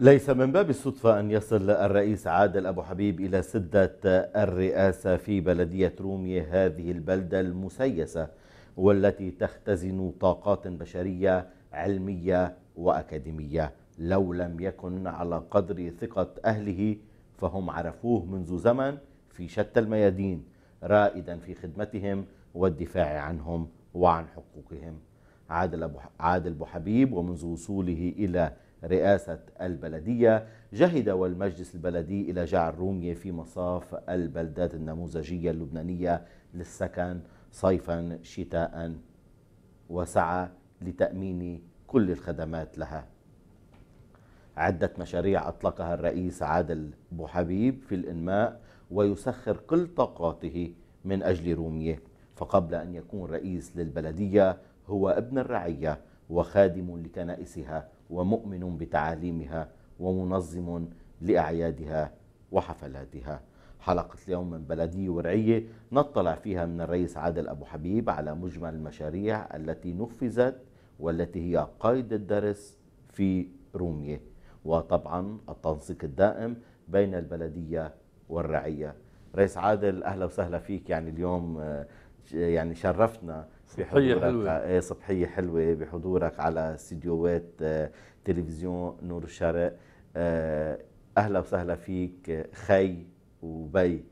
ليس من باب الصدفة أن يصل الرئيس عادل أبو حبيب إلى سدة الرئاسة في بلدية رومية هذه البلدة المسيسة والتي تختزن طاقات بشرية علمية وأكاديمية لو لم يكن على قدر ثقة أهله فهم عرفوه منذ زمن في شتى الميادين رائدا في خدمتهم والدفاع عنهم وعن حقوقهم عادل أبو حبيب ومنذ وصوله إلى رئاسة البلدية جهد والمجلس البلدي إلى جعل رومية في مصاف البلدات النموذجية اللبنانية للسكن صيفا شتاء وسعى لتأمين كل الخدمات لها عدة مشاريع أطلقها الرئيس عادل بوحبيب في الإنماء ويسخر كل طاقاته من أجل رومية فقبل أن يكون رئيس للبلدية هو ابن الرعية وخادم لكنائسها ومؤمن بتعاليمها ومنظم لأعيادها وحفلاتها حلقة اليوم من بلدية ورعية نطلع فيها من الرئيس عادل أبو حبيب على مجمل المشاريع التي نفذت والتي هي قيد الدرس في رومية وطبعا التنسيق الدائم بين البلدية والرعية رئيس عادل أهلا وسهلا فيك يعني اليوم آه، يعني شرفتنا صبحية حلوة ايه صبحية حلوة بحضورك على استديوهات آه، تلفزيون نور الشرق آه، اهلا وسهلا فيك خي وبي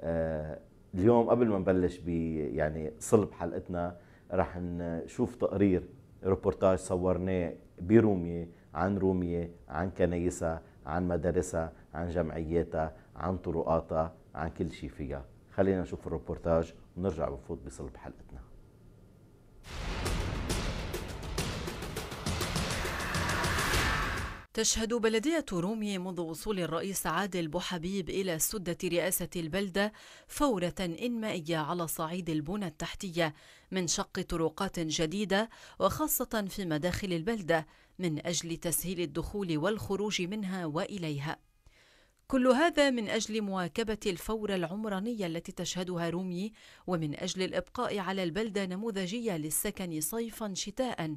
آه، اليوم قبل ما نبلش ب يعني صلب حلقتنا رح نشوف تقرير ريبورتاج صورناه برومية عن رومية عن كنايسها عن مدارسها عن جمعياتها عن طرقاتها عن كل شيء فيها خلينا نشوف الريبورتاج ونرجع بنفوت بصلب حلقتنا تشهد بلدية رومي منذ وصول الرئيس عادل بوحبيب إلى سدة رئاسة البلدة فورة إنمائية على صعيد البنى التحتية من شق طرقات جديدة وخاصة في مداخل البلدة من أجل تسهيل الدخول والخروج منها وإليها كل هذا من أجل مواكبة الفورة العمرانية التي تشهدها رومي ومن أجل الإبقاء على البلدة نموذجية للسكن صيفا شتاء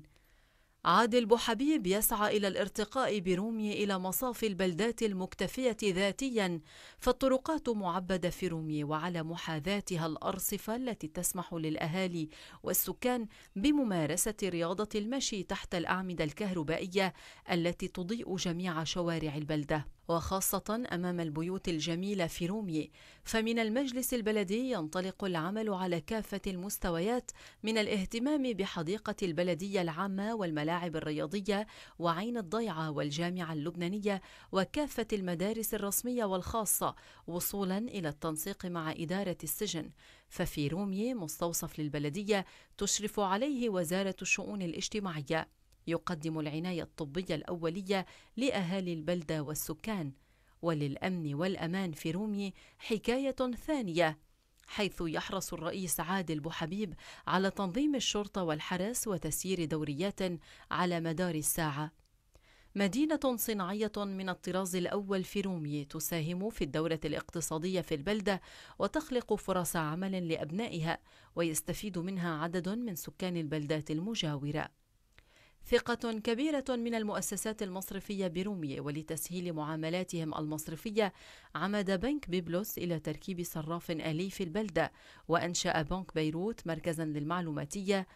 عادل بوحبيب يسعى إلى الارتقاء برومي إلى مصاف البلدات المكتفية ذاتيا فالطرقات معبدة في رومي وعلى محاذاتها الأرصفة التي تسمح للأهالي والسكان بممارسة رياضة المشي تحت الأعمدة الكهربائية التي تضيء جميع شوارع البلدة وخاصة أمام البيوت الجميلة في رومي فمن المجلس البلدي ينطلق العمل على كافة المستويات من الاهتمام بحديقة البلدية العامة والملاعب الرياضية وعين الضيعة والجامعة اللبنانية وكافة المدارس الرسمية والخاصة وصولا إلى التنسيق مع إدارة السجن ففي رومي مستوصف للبلدية تشرف عليه وزارة الشؤون الاجتماعية يقدم العناية الطبية الأولية لأهالي البلدة والسكان وللأمن والأمان في رومي حكاية ثانية حيث يحرص الرئيس عادل بوحبيب على تنظيم الشرطة والحرس وتسيير دوريات على مدار الساعة مدينة صناعية من الطراز الأول في رومي تساهم في الدورة الاقتصادية في البلدة وتخلق فرص عمل لأبنائها ويستفيد منها عدد من سكان البلدات المجاورة ثقة كبيرة من المؤسسات المصرفية برومية ولتسهيل معاملاتهم المصرفية عمد بنك بيبلوس إلى تركيب صراف آلي في البلدة وأنشأ بنك بيروت مركزا للمعلوماتية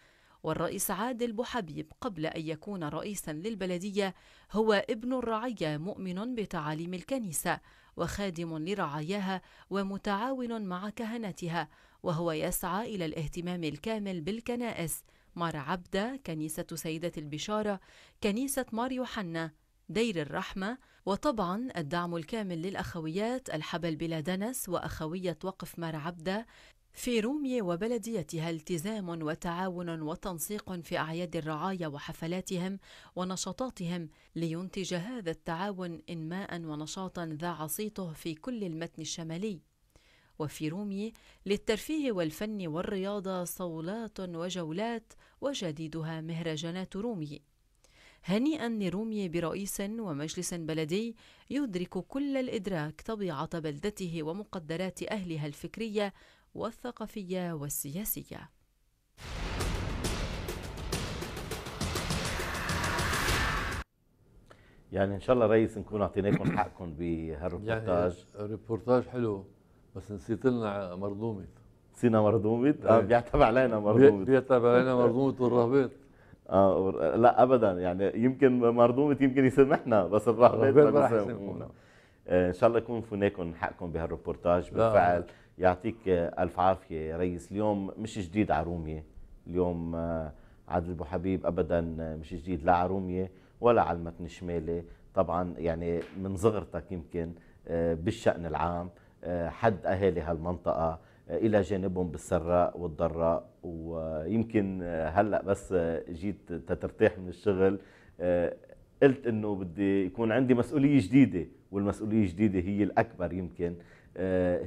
والرئيس عادل بوحبيب قبل أن يكون رئيسا للبلدية هو ابن الرعية مؤمن بتعاليم الكنيسة وخادم لرعاياها ومتعاون مع كهنتها وهو يسعى إلى الاهتمام الكامل بالكنائس مار عبدة كنيسة سيدة البشارة كنيسة مار يوحنا دير الرحمة وطبعا الدعم الكامل للأخويات الحبل بلا دنس وأخوية وقف مار عبدة في رومية وبلديتها التزام وتعاون وتنسيق في أعياد الرعاية وحفلاتهم ونشاطاتهم لينتج هذا التعاون إنماء ونشاطا ذاع صيته في كل المتن الشمالي وفي رومي للترفيه والفن والرياضة صولات وجولات وجديدها مهرجانات رومي هنيئا لرومي برئيس ومجلس بلدي يدرك كل الإدراك طبيعة بلدته ومقدرات أهلها الفكرية والثقافية والسياسية يعني ان شاء الله رئيس نكون اعطيناكم حقكم بهالريبورتاج يعني ريبورتاج حلو بس نسيت لنا مرضومة نسينا مرضومة؟ اه إيه. بيعتب علينا مرضومة بيعتب علينا مرضومة والرهبات اه لا ابدا يعني يمكن مرضومة يمكن يسامحنا بس الرهبات ما بيسامحونا آه، ان شاء الله يكون فناكم حقكم بهالريبورتاج بالفعل يعطيك الف عافيه يا ريس اليوم مش جديد على روميه اليوم آه، عادل ابو حبيب ابدا آه، مش جديد لا على روميه ولا على المتن الشمالي طبعا يعني من صغرتك يمكن بالشان العام آه، حد أهالي هالمنطقة آه، إلى جانبهم بالسراء والضراء ويمكن آه، هلأ بس جيت تترتاح من الشغل قلت انه بدي يكون عندي مسؤوليه جديده والمسؤوليه الجديده هي الاكبر يمكن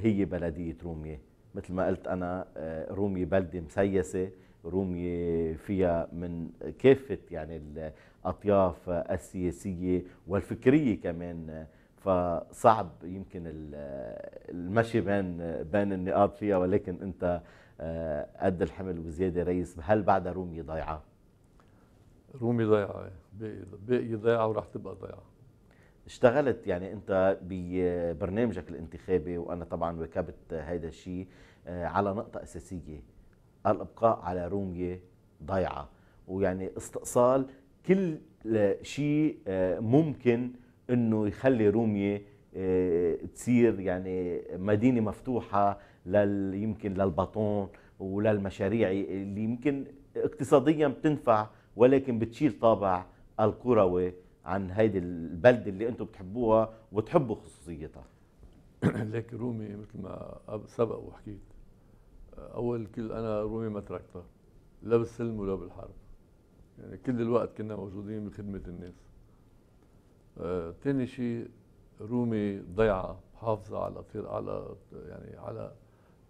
هي بلديه روميه مثل ما قلت انا روميه بلده مسيسه روميه فيها من كافه يعني الاطياف السياسيه والفكريه كمان فصعب يمكن المشي بين بين النقاط فيها ولكن انت آه، قد الحمل وزياده ريس هل بعد رومي ضايعه؟ رومي ضايعه إيه. باقي ضايعه وراح تبقى ضايعه اشتغلت يعني انت ببرنامجك الانتخابي وانا طبعا واكبت هذا الشيء آه، على نقطه اساسيه الابقاء على روميه ضايعه ويعني استئصال كل شيء آه، ممكن انه يخلي روميه آه، تصير يعني مدينه مفتوحه لل يمكن للبطون وللمشاريع اللي يمكن اقتصاديا بتنفع ولكن بتشيل طابع القروي عن هيدي البلده اللي انتم بتحبوها وبتحبوا خصوصيتها لك رومي مثل ما سبق وحكيت اول كل انا رومي ما تركتها لا بالسلم ولا بالحرب يعني كل الوقت كنا موجودين بخدمه الناس ثاني آه، شيء رومي ضيعه محافظه على على يعني على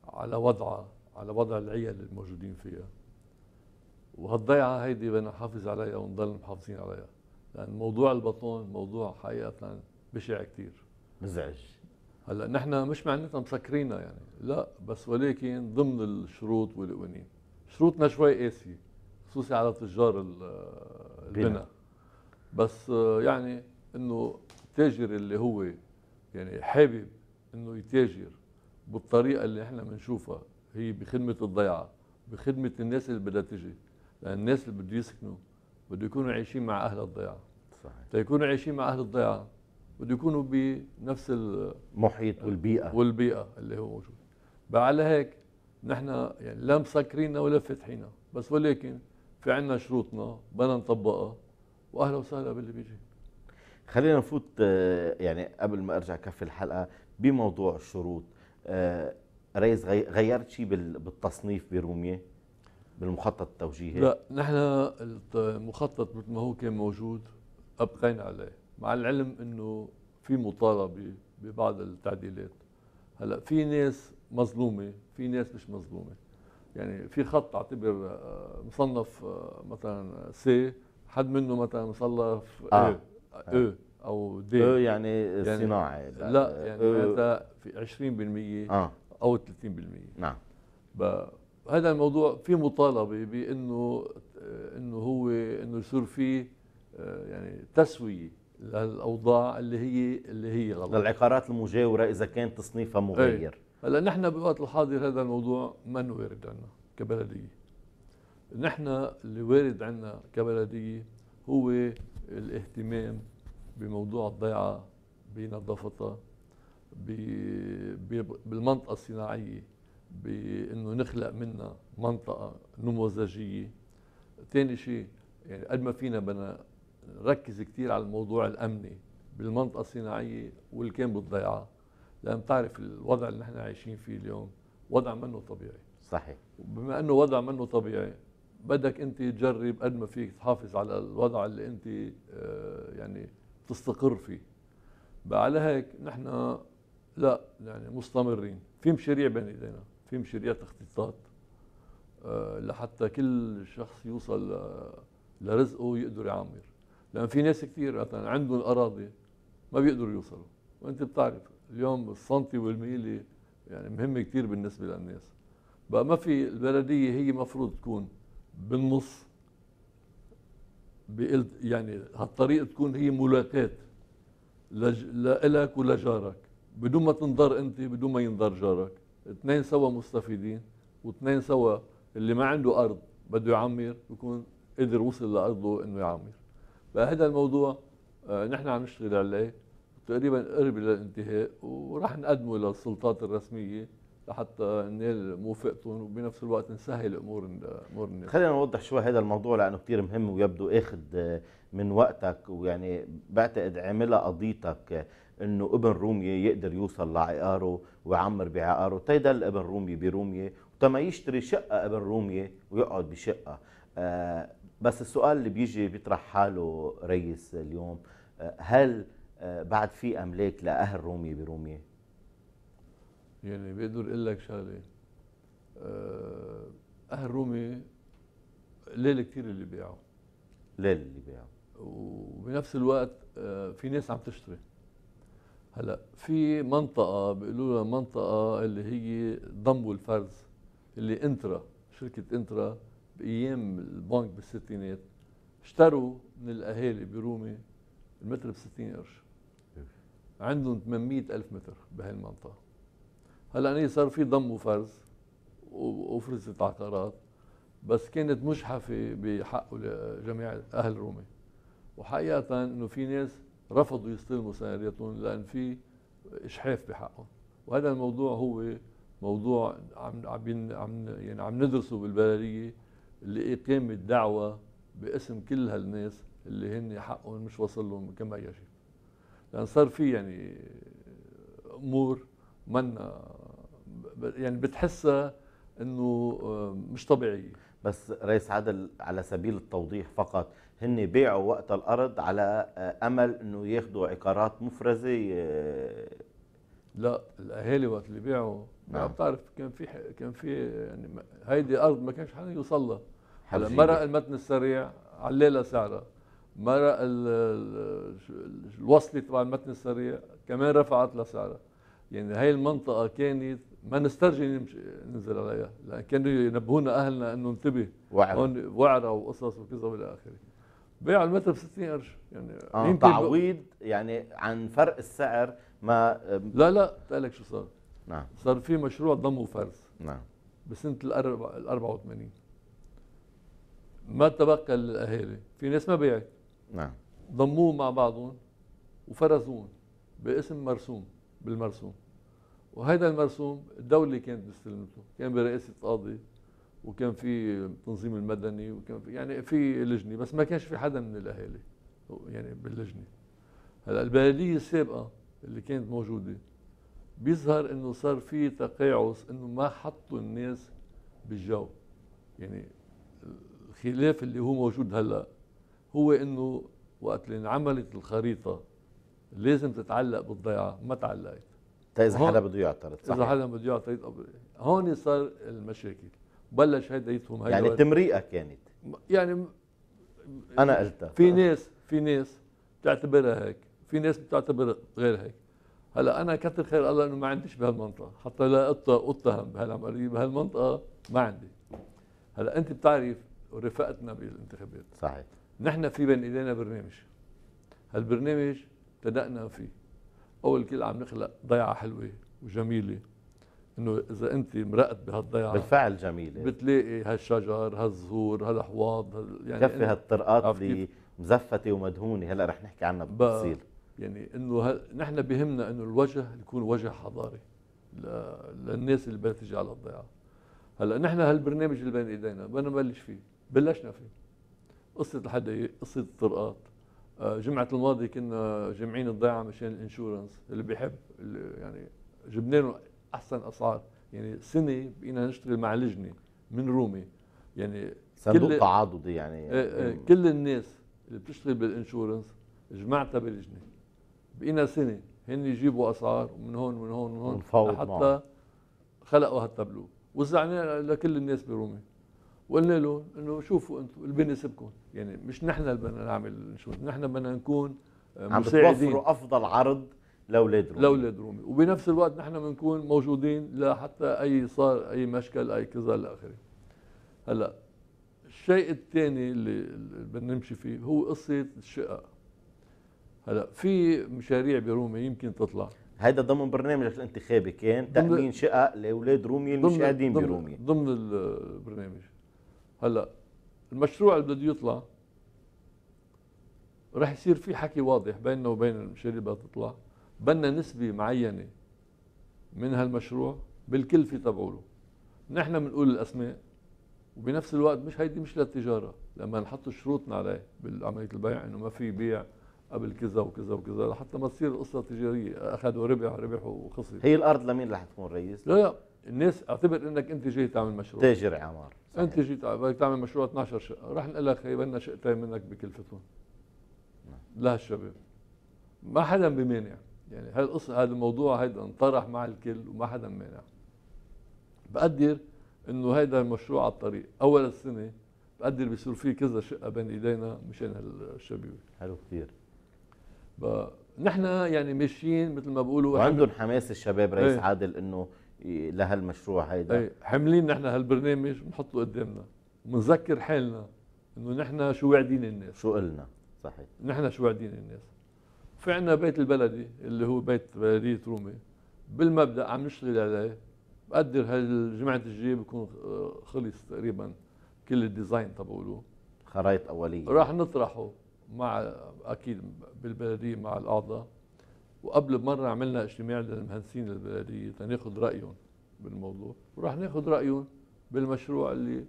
على وضعها على وضع العيال الموجودين فيها وهالضيعه هيدي بدنا نحافظ عليها ونضل محافظين عليها لان موضوع البطون موضوع حقيقه بشع كثير مزعج هلا نحن مش معناتها مسكرينها يعني لا بس ولكن ضمن الشروط والقوانين شروطنا شوي قاسيه خصوصي على تجار آه، البناء بس آه، يعني انه التاجر اللي هو يعني حابب انه يتاجر بالطريقه اللي احنا بنشوفها هي بخدمه الضيعه بخدمه الناس اللي بدها تجي لان الناس اللي بده يسكنوا بده يكونوا عايشين مع اهل الضيعه صحيح تيكونوا عايشين مع اهل الضيعه بده يكونوا بنفس المحيط والبيئه والبيئه اللي هو موجود بقى على هيك نحن يعني لا مسكريننا ولا فاتحينها بس ولكن في عندنا شروطنا بدنا نطبقها واهلا وسهلا باللي بيجي خلينا نفوت آه، يعني قبل ما ارجع كفي الحلقه بموضوع الشروط آه، ريز غيرت شيء بالتصنيف بروميه بالمخطط التوجيهي لا نحن المخطط مثل ما هو كان موجود ابقينا عليه مع العلم انه في مطالبه ببعض التعديلات هلا في ناس مظلومه في ناس مش مظلومه يعني في خط اعتبر آه، مصنف مثلا سي حد منه مثلا مصنف آه. إيه يعني يعني يعني أه. او دي أه يعني صناعي يعني لا يعني هذا في 20% آه. او 30% نعم هذا الموضوع في مطالبه بانه انه هو انه يصير في يعني تسويه للاوضاع اللي هي اللي هي غلط للعقارات المجاوره اذا كان تصنيفها إيه. مغير هلا نحن بالوقت الحاضر هذا الموضوع ما وارد عندنا كبلديه نحن اللي وارد عندنا كبلديه هو الاهتمام بموضوع الضيعه بنظافتها بالمنطقه الصناعيه بانه نخلق منها منطقه نموذجيه ثاني شيء يعني قد ما فينا بدنا نركز كثير على الموضوع الامني بالمنطقه الصناعيه واللي كان بالضيعه لان بتعرف الوضع اللي نحن عايشين فيه اليوم وضع منه طبيعي صحيح وبما انه وضع منه طبيعي بدك انت تجرب قد ما فيك تحافظ على الوضع اللي انت آه، يعني تستقر فيه بقى على هيك نحن لا يعني مستمرين في مشاريع بين ايدينا في مشاريع تخطيطات آه، لحتى كل شخص يوصل آه، لرزقه يقدر يعمر لان في ناس كثير مثلا عندهم اراضي ما بيقدروا يوصلوا وانت بتعرف اليوم السنتي والميلي يعني مهمه كثير بالنسبه للناس بقى ما في البلديه هي مفروض تكون بالنص يعني هالطريقه تكون هي ملاكات لإلك ولجارك بدون ما تنضر انت بدون ما ينضر جارك اثنين سوا مستفيدين واثنين سوا اللي ما عنده ارض بده يعمر بكون قدر وصل لارضه انه يعمر فهذا الموضوع آه نحن عم نشتغل عليه تقريبا قرب للانتهاء وراح نقدمه للسلطات الرسميه لحتى ننال موافقتهم وبنفس الوقت نسهل امور امور الناس خلينا نوضح شوي هذا الموضوع لانه كثير مهم ويبدو اخذ من وقتك ويعني بعتقد عاملها قضيتك انه ابن روميه يقدر يوصل لعقاره ويعمر بعقاره تيدل طيب ابن روميه بروميه وتما يشتري شقه ابن روميه ويقعد بشقه آه بس السؤال اللي بيجي بيطرح حاله ريس اليوم آه هل آه بعد في املاك لاهل روميه بروميه؟ يعني بقدر اقول لك شغله آه، اهل رومي ليل كثير اللي بيعوا ليل اللي بيعوا وبنفس الوقت آه، في ناس عم تشتري هلا في منطقه بيقولوا لها منطقه اللي هي ضم الفرز اللي انترا شركه انترا بايام البنك بالستينات اشتروا من الاهالي برومي المتر ب 60 قرش إيه. عندهم 800 الف متر بهالمنطقه هلا أني صار في ضم وفرز وفرزت عقارات بس كانت مجحفة بحق جميع أهل رومي وحقيقة أنه في ناس رفضوا يستلموا سندياتهم لأن في اشحاف بحقهم وهذا الموضوع هو موضوع عم عم عم يعني عم ندرسه بالبلديه لاقامه إيه دعوة باسم كل هالناس اللي هن حقهم مش وصل لهم كما يجب لان صار في يعني امور منا يعني بتحسها انه آه، مش طبيعيه بس رئيس عادل على سبيل التوضيح فقط هن بيعوا وقت الارض على آه، امل انه ياخذوا عقارات مفرزه لا الاهالي وقت اللي بيعوا نعم. بتعرف كان في كان في يعني هيدي ارض ما كانش حدا يوصل لها هلا مرق المتن السريع عليلها سعرها مرق الوصله تبع المتن السريع كمان رفعت لها سعرها يعني هاي المنطقه كانت ما نسترجي ننزل عليها لان كانوا ينبهونا اهلنا انه انتبه وعره هون وعره وقصص وكذا والى اخره بيع المتر ب 60 قرش يعني آه تعويض يعني عن فرق السعر ما لا لا تقلك شو صار نعم صار في مشروع ضمه فرز نعم بسنه ال 84 ما تبقى للاهالي في ناس ما بيعت نعم ضموه مع بعضهم وفرزوهم باسم مرسوم بالمرسوم وهذا المرسوم الدولة كانت مستلمته كان برئاسة قاضي وكان في التنظيم المدني وكان في يعني في لجنة بس ما كانش في حدا من الأهالي يعني باللجنة هلا البلدية السابقة اللي كانت موجودة بيظهر انه صار في تقاعس انه ما حطوا الناس بالجو يعني الخلاف اللي هو موجود هلا هو انه وقت اللي انعملت الخريطه لازم تتعلق بالضيعه ما تعلقت ده اذا حدا بده يعترض صح اذا حدا بده يعترض هون صار المشاكل بلش هيدا يفهم يعني تمريئه كانت يعني, يعني انا قلتها في ناس في ناس بتعتبرها هيك في ناس بتعتبرها غير هيك هلا انا كتر خير الله انه ما عنديش بهالمنطقه حتى لا اتهم بهالعمليه بهالمنطقه ما عندي هلا انت بتعرف رفقتنا بالانتخابات صحيح نحن في بين ايدينا برنامج هالبرنامج ابتدانا فيه اول كل عم نخلق ضيعه حلوه وجميله انه اذا انت مرقت بهالضيعه بالفعل جميله بتلاقي هالشجر هالزهور هالحواض يعني كفي هالطرقات اللي مزفته ومدهونه هلا رح نحكي عنها بالتفصيل يعني انه هل... نحن بهمنا انه الوجه يكون وجه حضاري ل... للناس اللي بدها تيجي على الضيعه هلا نحن هالبرنامج اللي بين ايدينا بدنا نبلش فيه بلشنا فيه قصه الحدائق قصه الطرقات آه، جمعة الماضي كنا جمعين الضيعة مشان الانشورنس اللي بيحب اللي يعني جبنا له احسن اسعار يعني سنة بقينا نشتغل مع لجنة من رومي يعني صندوق تعاضدي يعني, يعني كل الناس اللي بتشتغل بالانشورنس جمعتها بلجنة بقينا سنة هن يجيبوا اسعار ومن هون ومن هون ومن هون حتى خلقوا هالتابلو وزعناه لكل الناس برومي وقلنا لهم انه شوفوا انتم البني سبكم يعني مش نحن اللي بدنا نعمل شو نحن بدنا نكون مساعدين عم توفروا افضل عرض لاولاد رومي لاولاد رومي وبنفس الوقت نحن بنكون موجودين لحتى اي صار اي مشكل اي كذا الى اخره هلا الشيء الثاني اللي بدنا نمشي فيه هو قصه الشقق هلا في مشاريع برومي يمكن تطلع هيدا ضمن برنامجك الانتخابي كان تامين شقق لاولاد رومي اللي مش قاعدين بروميا ضمن البرنامج هلا المشروع اللي بده يطلع رح يصير في حكي واضح بيننا وبين المشاريع اللي بدها تطلع بدنا نسبة معينة من هالمشروع بالكلفة تبعوله نحن بنقول الأسماء وبنفس الوقت مش هيدي مش للتجارة لما نحط شروطنا عليه بعملية البيع إنه ما في بيع قبل كذا وكذا وكذا لحتى ما تصير قصة تجارية أخذوا ربح ربح وخسر هي الأرض لمين رح تكون رئيس؟ لا لا الناس اعتبر إنك أنت جاي تعمل مشروع تاجر عمار صحيح. انت جيت بدك تعمل مشروع 12 شقه رح نقول لك هي بدنا شقتين منك بكلفتهم نعم. لهالشباب ما حدا بمانع يعني هاي القصه هذا الموضوع هيدا انطرح مع الكل وما حدا مانع بقدر انه هيدا المشروع على الطريق اول السنه بقدر بيصير في كذا شقه بين ايدينا مشان هالشبيبه حلو كثير نحن يعني ماشيين مثل ما بقولوا وعندهم حماس الشباب رئيس ايه. عادل انه لهالمشروع هيدا أي حاملين نحن هالبرنامج بنحطه قدامنا بنذكر حالنا انه نحن شو واعدين الناس شو قلنا صحيح نحن شو واعدين الناس في عندنا بيت البلدي اللي هو بيت بلديه رومي بالمبدا عم نشتغل عليه بقدر هالجمعة الجاية بكون خلص تقريبا كل الديزاين تبعوله خرائط أولية راح نطرحه مع أكيد بالبلدية مع الأعضاء وقبل بمره عملنا اجتماع للمهندسين البلديه تناخذ رايهم بالموضوع وراح ناخذ رايهم بالمشروع اللي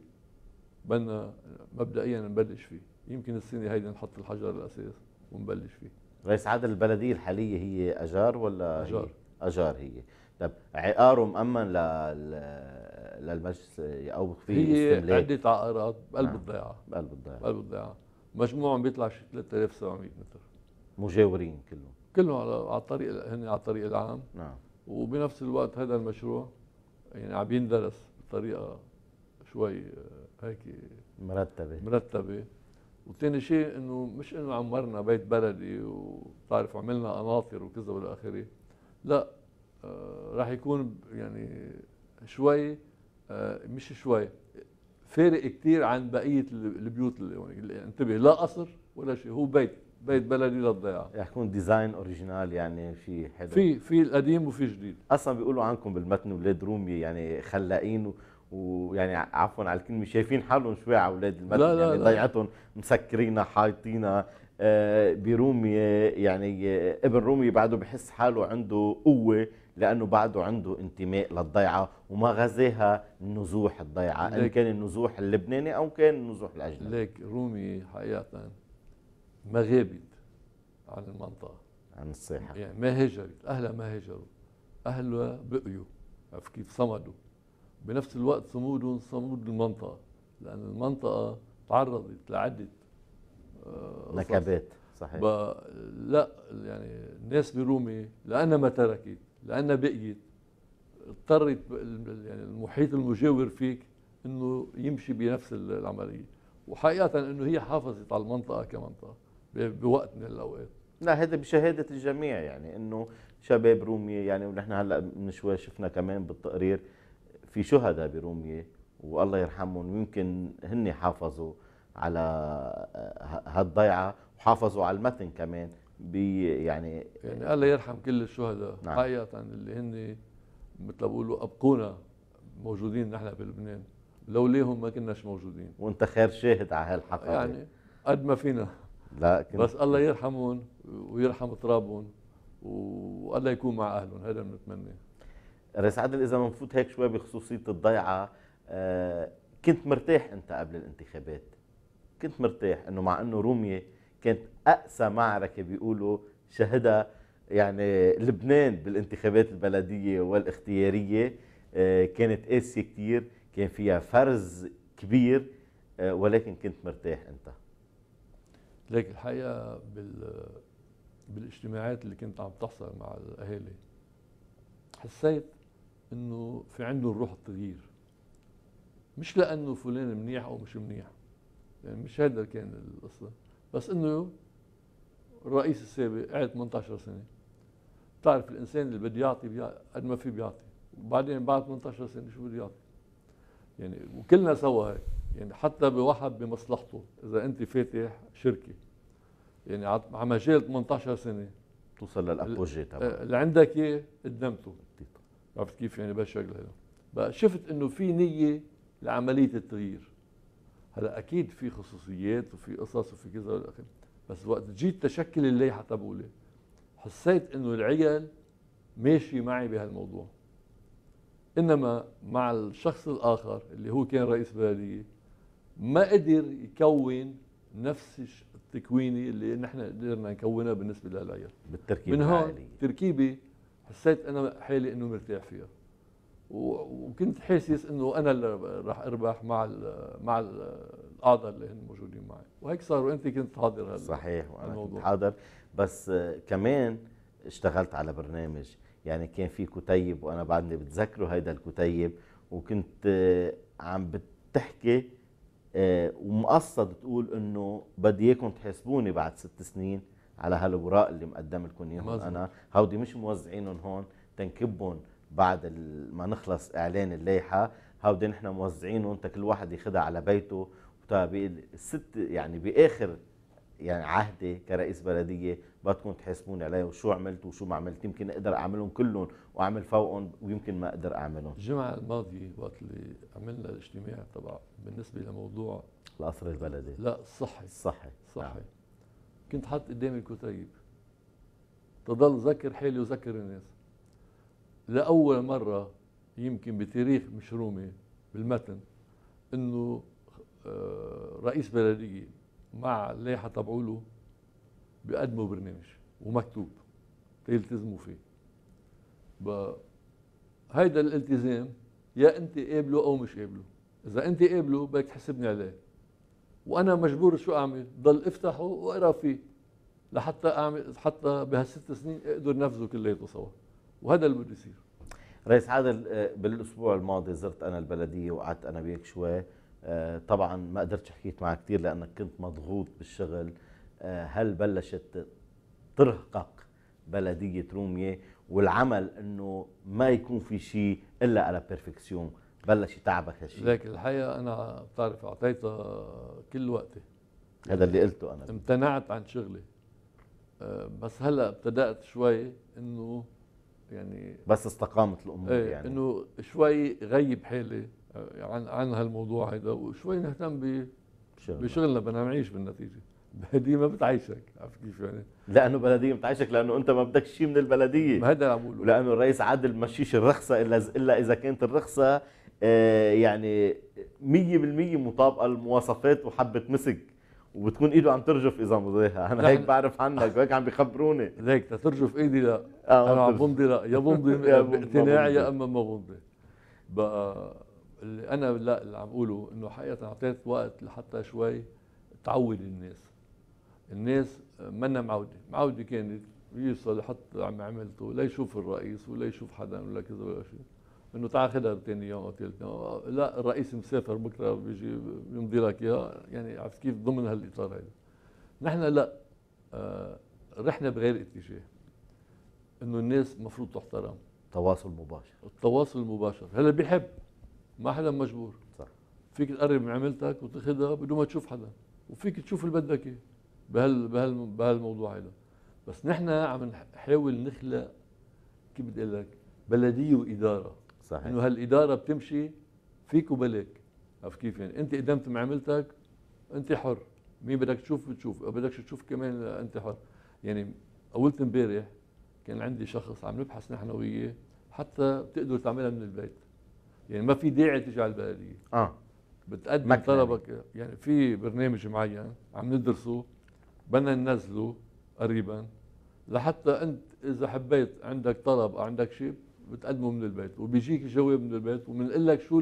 بدنا مبدئيا نبلش فيه يمكن السنه هاي نحط الحجر الاساس ونبلش فيه رئيس عادل البلديه الحاليه هي اجار ولا اجار هي؟ اجار هي طب عقاره مأمن للمجلس او في هي استملاك عده عقارات بقلب آه. نعم. الضيعه بقلب الضيعه بقلب الضيعه مجموعهم بيطلع شي 3700 متر مجاورين كلهم كلهم على الطريق هن على الطريق العام نعم وبنفس الوقت هذا المشروع يعني عم يندرس بطريقه شوي آه، هيك مرتبه مرتبه وثاني شيء انه مش انه عمرنا بيت بلدي وبتعرف عملنا قناطر وكذا والى اخره لا آه راح يكون يعني شوي آه مش شوي فارق كثير عن بقيه البيوت اللي يعني انتبه لا قصر ولا شيء هو بيت بيت بلدي للضيعه يحكون ديزاين اوريجينال يعني شيء حلو في في القديم وفي جديد اصلا بيقولوا عنكم بالمتن اولاد رومي يعني خلاقين ويعني عفوا على الكلمه شايفين حالهم شوي على اولاد المتن لا لا يعني ضيعتهم مسكرينها حايطينها آه، برومي آه، يعني آه، ابن رومي بعده بحس حاله عنده قوه لانه بعده عنده انتماء للضيعه وما غزاها نزوح الضيعه ان كان النزوح اللبناني او كان النزوح الاجنبي ليك رومي حقيقه ما غابت عن المنطقه عن الساحه يعني ما هاجرت اهلها ما هاجروا اهلها بقيوا عرف كيف صمدوا بنفس الوقت صمودهم صمود المنطقه لان المنطقه تعرضت لعده آه، نكبات صحيح لا يعني الناس برومي لانها ما تركت لانها بقيت اضطرت يعني المحيط المجاور فيك انه يمشي بنفس العمليه وحقيقه انه هي حافظت على المنطقه كمنطقه بوقت من الاوقات لا هذا بشهاده الجميع يعني انه شباب روميه يعني ونحن هلا من شوي شفنا كمان بالتقرير في شهداء بروميه والله يرحمهم ويمكن هن حافظوا على آه، هالضيعه وحافظوا على المتن كمان بي يعني يعني الله يرحم كل الشهداء نعم. حقيقه اللي هن مثل بقولوا ابقونا موجودين نحن بلبنان ليهم ما كناش موجودين وانت خير شاهد على هالحقائق يعني قد ما فينا لا كنت بس الله يرحمهم ويرحم ترابهم والله يكون مع اهلهم هذا بنتمنى رئيس عادل اذا بنفوت هيك شوي بخصوصيه الضيعه آه كنت مرتاح انت قبل الانتخابات كنت مرتاح انه مع انه روميه كانت اقسى معركه بيقولوا شهدها يعني لبنان بالانتخابات البلديه والاختياريه آه، كانت قاسيه كثير كان فيها فرز كبير آه، ولكن كنت مرتاح انت لكن الحقيقه بال بالاجتماعات اللي كنت عم تحصل مع الاهالي حسيت انه في عندهم روح التغيير مش لانه فلان منيح او مش منيح يعني مش هذا كان القصه بس انه الرئيس السابق قعد 18 سنه بتعرف الانسان اللي بده يعطي قد ما في بيعطي وبعدين بعد 18 سنه شو بده يعطي يعني وكلنا سوا هيك يعني حتى بواحد بمصلحته اذا انت فاتح شركه يعني على مجال 18 سنه توصل للابوجي تبعه آه، اللي عندك اياه قدمته عرفت كيف يعني بهالشكل هذا بقى شفت انه في نيه لعمليه التغيير هلا اكيد في خصوصيات وفي قصص وفي كذا والى اخره بس وقت جيت تشكل اللائحه تبعولي حسيت انه العيال ماشي معي بهالموضوع انما مع الشخص الاخر اللي هو كان رئيس بلديه ما قدر يكون نفس التكوينه اللي نحن قدرنا نكونها بالنسبه للعيال بالتركيبه من هون تركيبه حسيت انا حالي انه مرتاح فيها وكنت حاسس انه انا اللي راح اربح مع الـ مع القاده اللي هن موجودين معي وهيك صار وانت كنت حاضر هلا صحيح وانا الموضوع. كنت حاضر بس كمان اشتغلت على برنامج يعني كان في كتيب وانا بعدني بتذكره هيدا الكتيب وكنت عم بتحكي آه، ومقصد تقول انه بدي اياكم تحاسبوني بعد ست سنين على هالوراق اللي مقدم لكم اياهم انا هودي مش موزعينهم هون تنكبهم بعد ما نخلص اعلان اللائحه هودي نحن موزعينهم تا كل واحد ياخذها على بيته وتا الست يعني باخر يعني عهدي كرئيس بلديه بدكم تحاسبوني عليه وشو عملت وشو ما عملت يمكن اقدر اعملهم كلهم واعمل فوقهم ويمكن ما اقدر اعملهم الجمعه الماضيه وقت اللي عملنا الاجتماع تبع بالنسبه لموضوع القصر البلدي لا الصحي الصحي الصحي نعم. كنت حاط قدامي الكتيب تضل ذكر حالي وذكر الناس لاول مره يمكن بتاريخ مشرومه بالمتن انه آه، رئيس بلديه مع اللائحه تبعوا له بيقدموا برنامج ومكتوب تلتزموا فيه هيدا الالتزام يا انت قابله او مش قابله اذا انت قابله بدك تحسبني عليه وانا مجبور شو اعمل ضل افتحه واقرا فيه لحتى اعمل حتى بهالست سنين اقدر نفذه كلياته سوا وهذا اللي بده يصير رئيس عادل بالاسبوع الماضي زرت انا البلديه وقعدت انا وياك شوي آه، طبعا ما قدرتش حكيت معك كثير لانك كنت مضغوط بالشغل آه، هل بلشت ترهقك بلديه روميه والعمل انه ما يكون في شيء الا على بيرفكسيون بلش يتعبك هالشيء لكن الحقيقه انا بتعرف اعطيت كل وقتي هذا اللي قلته انا امتنعت عن شغلي آه، بس هلا ابتدات شوي انه يعني بس استقامت الامور ايه يعني انه شوي غيب حالي آه، عن عن هالموضوع هيدا وشوي نهتم بشغلنا بدنا نعيش بالنتيجه البلديه ما بتعيشك عرفت كيف يعني؟ لانه البلديه بتعيشك لانه انت ما بدك شيء من البلديه ما هذا عم لانه الرئيس عادل مشيش الرخصه الا الا اذا كانت الرخصه آه، يعني 100% مطابقه للمواصفات وحبه مسك وبتكون ايده عم ترجف اذا مضيها انا هيك بعرف عنك وهيك عم بخبروني ليك ترجف ايدي لا آه، انا عم بمضي لا يا بمضي باقتناع يا اما ما بمضي بقى اللي انا لا اللي عم اقوله انه حقيقه اعطيت وقت لحتى شوي تعود الناس الناس منا معوده معوده كانت يوصل يحط عم عملته لا يشوف الرئيس ولا يشوف حدا ولا كذا ولا شيء انه تعال خذها ثاني يوم او ثالث يوم لا الرئيس مسافر بكره بيجي بيمضي لك اياها يعني عرفت كيف ضمن هالاطار هذا نحن لا آه، رحنا بغير اتجاه انه الناس مفروض تحترم تواصل مباشر التواصل المباشر هلا بيحب ما حدا مجبور صح فيك تقرب من عملتك وتاخذها بدون ما تشوف حدا وفيك تشوف اللي بدك اياه بهال بهال بهالموضوع هذا بس نحن عم نحاول نخلق كيف بدي اقول لك بلديه واداره صحيح انه هالاداره بتمشي فيك وبلاك عرفت كيف يعني انت قدمت معاملتك انت حر مين بدك تشوف بتشوف بدك تشوف كمان انت حر يعني اولت امبارح كان عندي شخص عم نبحث نحن وياه حتى بتقدر تعملها من البيت يعني ما في داعي تجي على البلديه اه بتقدم طلبك يعني في برنامج معين عم ندرسه بدنا ننزله قريبا لحتى انت اذا حبيت عندك طلب او عندك شيء بتقدمه من البيت وبيجيك الجواب من البيت وبنقول لك شو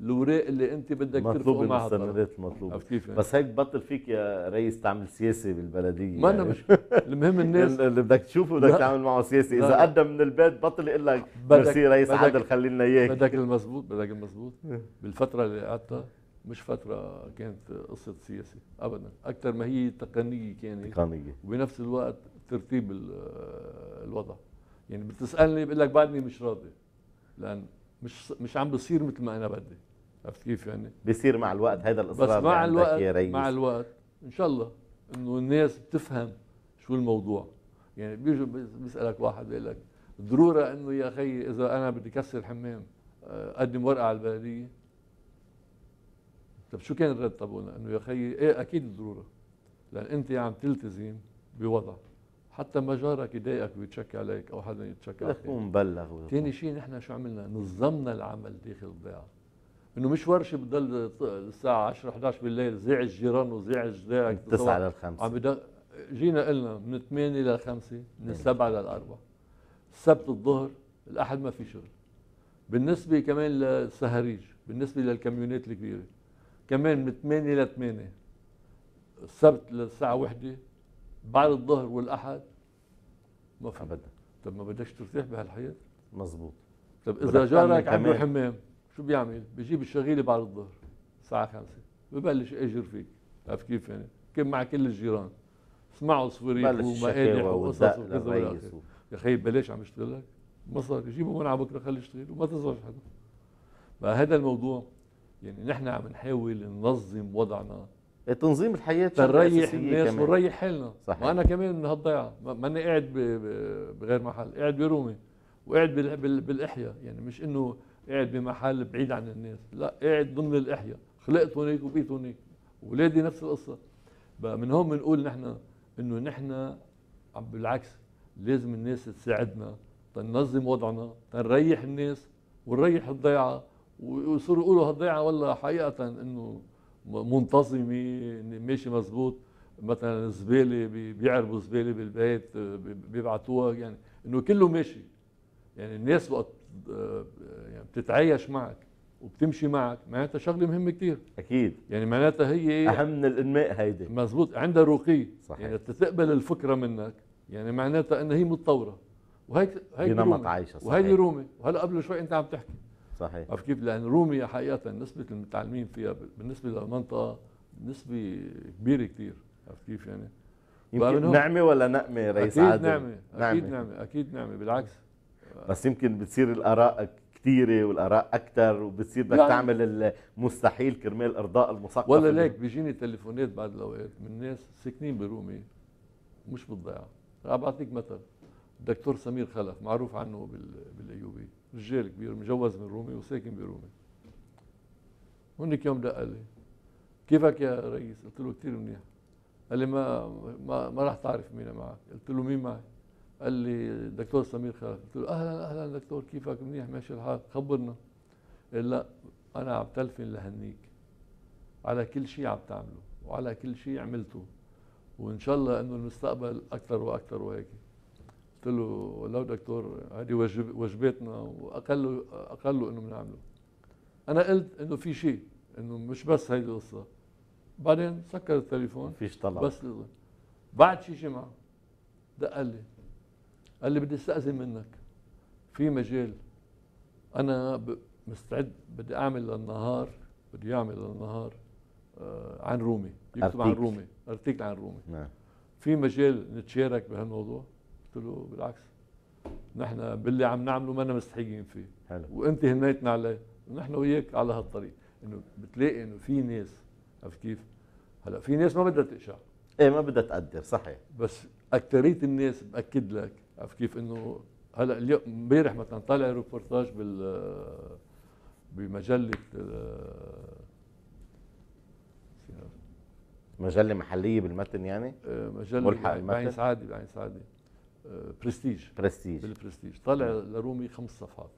الاوراق اللي انت بدك ترفقه معها المستندات المطلوبه عرفت يعني؟ بس هيك بطل فيك يا رئيس تعمل سياسه بالبلديه ما انا مش المهم الناس اللي بدك تشوفه بدك تعمل معه سياسه اذا قدم من البيت بطل يقول لك ميرسي رئيس بدك عادل خلي لنا اياك بدك المزبوط بدك المزبوط بالفتره اللي قعدتها مش فترة كانت قصة سياسة أبدا أكثر ما هي تقنية كانت تقنية وبنفس الوقت ترتيب الوضع يعني بتسألني بقول لك بعدني مش راضي لأن مش مش عم بصير مثل ما أنا بدي عرفت كيف يعني بيصير مع الوقت هذا الاصرار بس مع الوقت يا ريس. مع الوقت ان شاء الله انه الناس بتفهم شو الموضوع يعني بيجوا بيسالك واحد بيقول لك ضروره انه يا اخي اذا انا بدي كسر حمام آه، اقدم ورقه على البلديه طب شو كان الرد تبعنا انه يا اخي ايه اكيد ضروره لان انت عم تلتزم بوضع حتى ما جارك يضايقك ويتشكى عليك او حدا يتشكى عليك تكون مبلغ ثاني شيء نحن شو عملنا نظمنا العمل داخل الضيعه انه مش ورشه بتضل الساعه 10 11 بالليل زعج جيران وزعج من 9 ل 5 عم بدأ جينا قلنا من 8 ل 5 من 7 ل 4 السبت الظهر الاحد ما في شغل بالنسبه كمان للسهريج بالنسبه للكميونات الكبيره كمان من 8 ل 8 السبت للساعه 1 بعد الظهر والاحد ما في ابدا طب ما بدكش ترتاح بهالحياه مزبوط طب اذا جارك عنده حمام شو بيعمل؟ بجيب الشغيله بعد الظهر الساعه 5 ببلش اجر فيك عرفت كيف يعني؟ كان مع كل الجيران اسمعوا صواريخ ومقالح وقصص وكذا يا اخي بلاش عم يشتغل لك مصاري جيبه من على بكره خليه يشتغل وما تزعج حدا فهذا الموضوع يعني نحن عم نحاول ننظم وضعنا إيه، تنظيم الحياه تريح الناس ونريح حالنا صحيح. ما انا كمان من هالضيعه ماني قاعد بغير محل قاعد برومي وقاعد بالاحياء يعني مش انه قاعد بمحل بعيد عن الناس لا قاعد ضمن الإحياء خلقت هونيك وبقيت هونيك ولادي نفس القصة بقى من هون بنقول نحن انه نحن بالعكس لازم الناس تساعدنا تنظم وضعنا تنريح الناس ونريح الضيعة ويصيروا يقولوا هالضيعة والله حقيقة انه منتظمة ماشي مزبوط مثلا الزبالة بيعربوا زبالة بالبيت بيبعتوها يعني انه كله ماشي يعني الناس وقت يعني بتتعايش معك وبتمشي معك معناتها شغله مهمه كثير اكيد يعني معناتها هي إيه؟ اهم من الانماء هيدي مزبوط عندها رقي صحيح يعني تتقبل الفكره منك يعني معناتها ان هي متطوره وهيك هيك نمط عايشه صحيح وهيدي رومي وهلا قبل شوي انت عم تحكي صحيح عرفت كيف؟ لان رومي حقيقه نسبه المتعلمين فيها بالنسبه للمنطقه نسبه كبيره كثير عرفت كيف يعني؟ يمكن نعمه ولا نقمه رئيس عادل؟ اكيد نعمه اكيد نعمه اكيد نعمه بالعكس بس يمكن بتصير الاراء كثيره والاراء اكثر وبتصير بدك يعني تعمل المستحيل كرمال ارضاء المثقف ولا ليك بيجيني تليفونات بعد الاوقات من ناس ساكنين برومي مش بالضيعه عم بعطيك مثل الدكتور سمير خلف معروف عنه بالايوبي رجال كبير مجوز من رومي وساكن برومي هنيك يوم دق لي كيفك يا رئيس؟ قلت له كثير منيح قال لي ما ما, ما راح تعرف مين معك قلت له مين معي؟ قال لي دكتور سمير خلف قلت له اهلا اهلا دكتور كيفك منيح ماشي الحال خبرنا قال لا انا عم تلفن لهنيك على كل شيء عم تعمله وعلى كل شيء عملته وان شاء الله انه المستقبل اكثر واكثر وهيك قلت له والله دكتور هذه واجباتنا واقل اقله انه بنعمله انا قلت انه في شيء انه مش بس هيدي القصه بعدين سكر التليفون فيش طلع بس بعد شي جمعه دق لي قال لي بدي استأذن منك في مجال أنا مستعد بدي أعمل للنهار بدي أعمل للنهار آه، عن رومي يكتب عن رومي ارتكل عن رومي نعم في مجال نتشارك بهالموضوع قلت له بالعكس نحن باللي عم نعمله ما مستحيين فيه حلو. وانت هنيتنا عليه ونحن وياك على هالطريق انه بتلاقي انه في ناس عرفت كيف؟ هلا في ناس ما بدها تقشع ايه ما بدها تقدر صحيح بس اكثريه الناس باكد لك عرفت كيف انه هلا اليوم امبارح مثلا طالع ريبورتاج بال بمجله مجله محليه بالمتن يعني آه، مجله ملحق المتن بعين سعادة بعين سعادة آه، برستيج برستيج بالبرستيج طالع لرومي خمس صفحات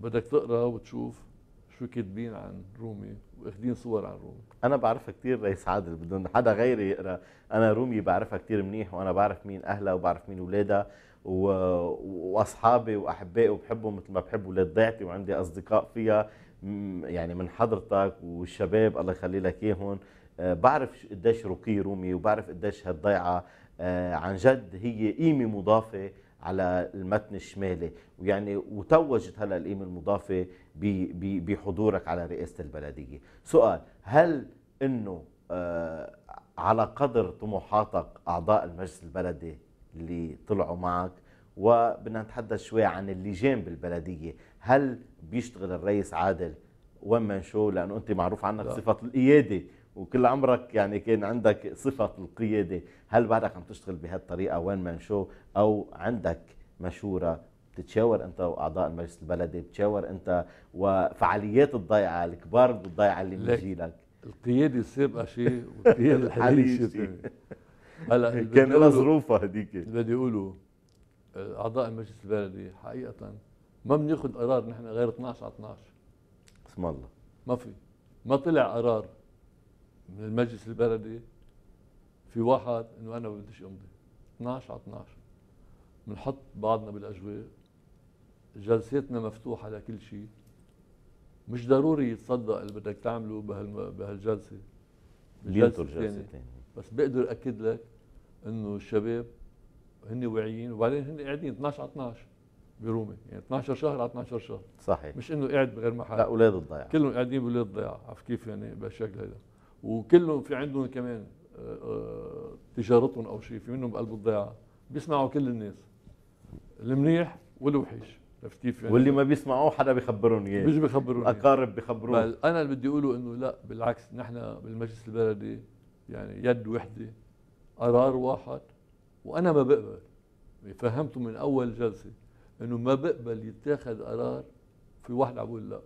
بدك تقرا وتشوف شو كاتبين عن رومي واخدين صور عن رومي انا بعرفها كثير رئيس عادل بدون حدا غيري يقرا انا رومي بعرفها كثير منيح وانا بعرف مين اهلها وبعرف مين اولادها و... واصحابي واحبائي وبحبهم مثل ما بحب اولاد ضيعتي وعندي اصدقاء فيها يعني من حضرتك والشباب الله يخلي لك اياهم آه، بعرف قديش رقي رومي وبعرف قديش هالضيعه آه، عن جد هي قيمه مضافه على المتن الشمالي ويعني وتوجت هلا القيمه المضافه بحضورك على رئاسه البلديه سؤال هل انه آه، على قدر طموحاتك اعضاء المجلس البلدي اللي طلعوا معك وبدنا نتحدث شوي عن اللجان بالبلديه هل بيشتغل الرئيس عادل وين من شو لانه انت معروف عنك لا. صفه القياده وكل عمرك يعني كان عندك صفه القياده هل بعدك عم تشتغل بهالطريقه وين من شو او عندك مشوره بتتشاور انت واعضاء المجلس البلدي بتشاور انت وفعاليات الضيعه الكبار بالضيعه اللي بيجي لك القياده السابقه شيء والقياده الحاليه شيء هلا كان لها ظروفها هذيك بدي يقولوا اعضاء المجلس البلدي حقيقه ما بناخذ قرار نحن غير 12 على 12 اسم الله ما في ما طلع قرار من المجلس البلدي في واحد انه انا بديش امضي 12 على 12 بنحط بعضنا بالاجواء جلساتنا مفتوحه لكل شيء مش ضروري يتصدق اللي بدك تعمله بهال بهالجلسه بينطر جلسه ثانيه بس بقدر اكد لك انه الشباب هن واعيين وبعدين هن قاعدين 12 على 12 برومي يعني 12 شهر على 12 شهر صحيح مش انه قاعد بغير محل لا اولاد الضيعه كلهم قاعدين باولاد الضيعه عرفت كيف يعني بهالشكل هيدا وكلهم في عندهم كمان آه، آه، تجارتهم او شيء في منهم بقلب الضيعه بيسمعوا كل الناس المنيح والوحش كيف يعني واللي ما بيسمعوه حدا بيخبرهم اياه مش بيخبرون اقارب بيخبرون انا اللي بدي اقوله انه لا بالعكس نحن بالمجلس البلدي يعني يد وحده قرار واحد وانا ما بقبل يعني فهمته من اول جلسه انه ما بقبل يتاخذ قرار في واحد عم لا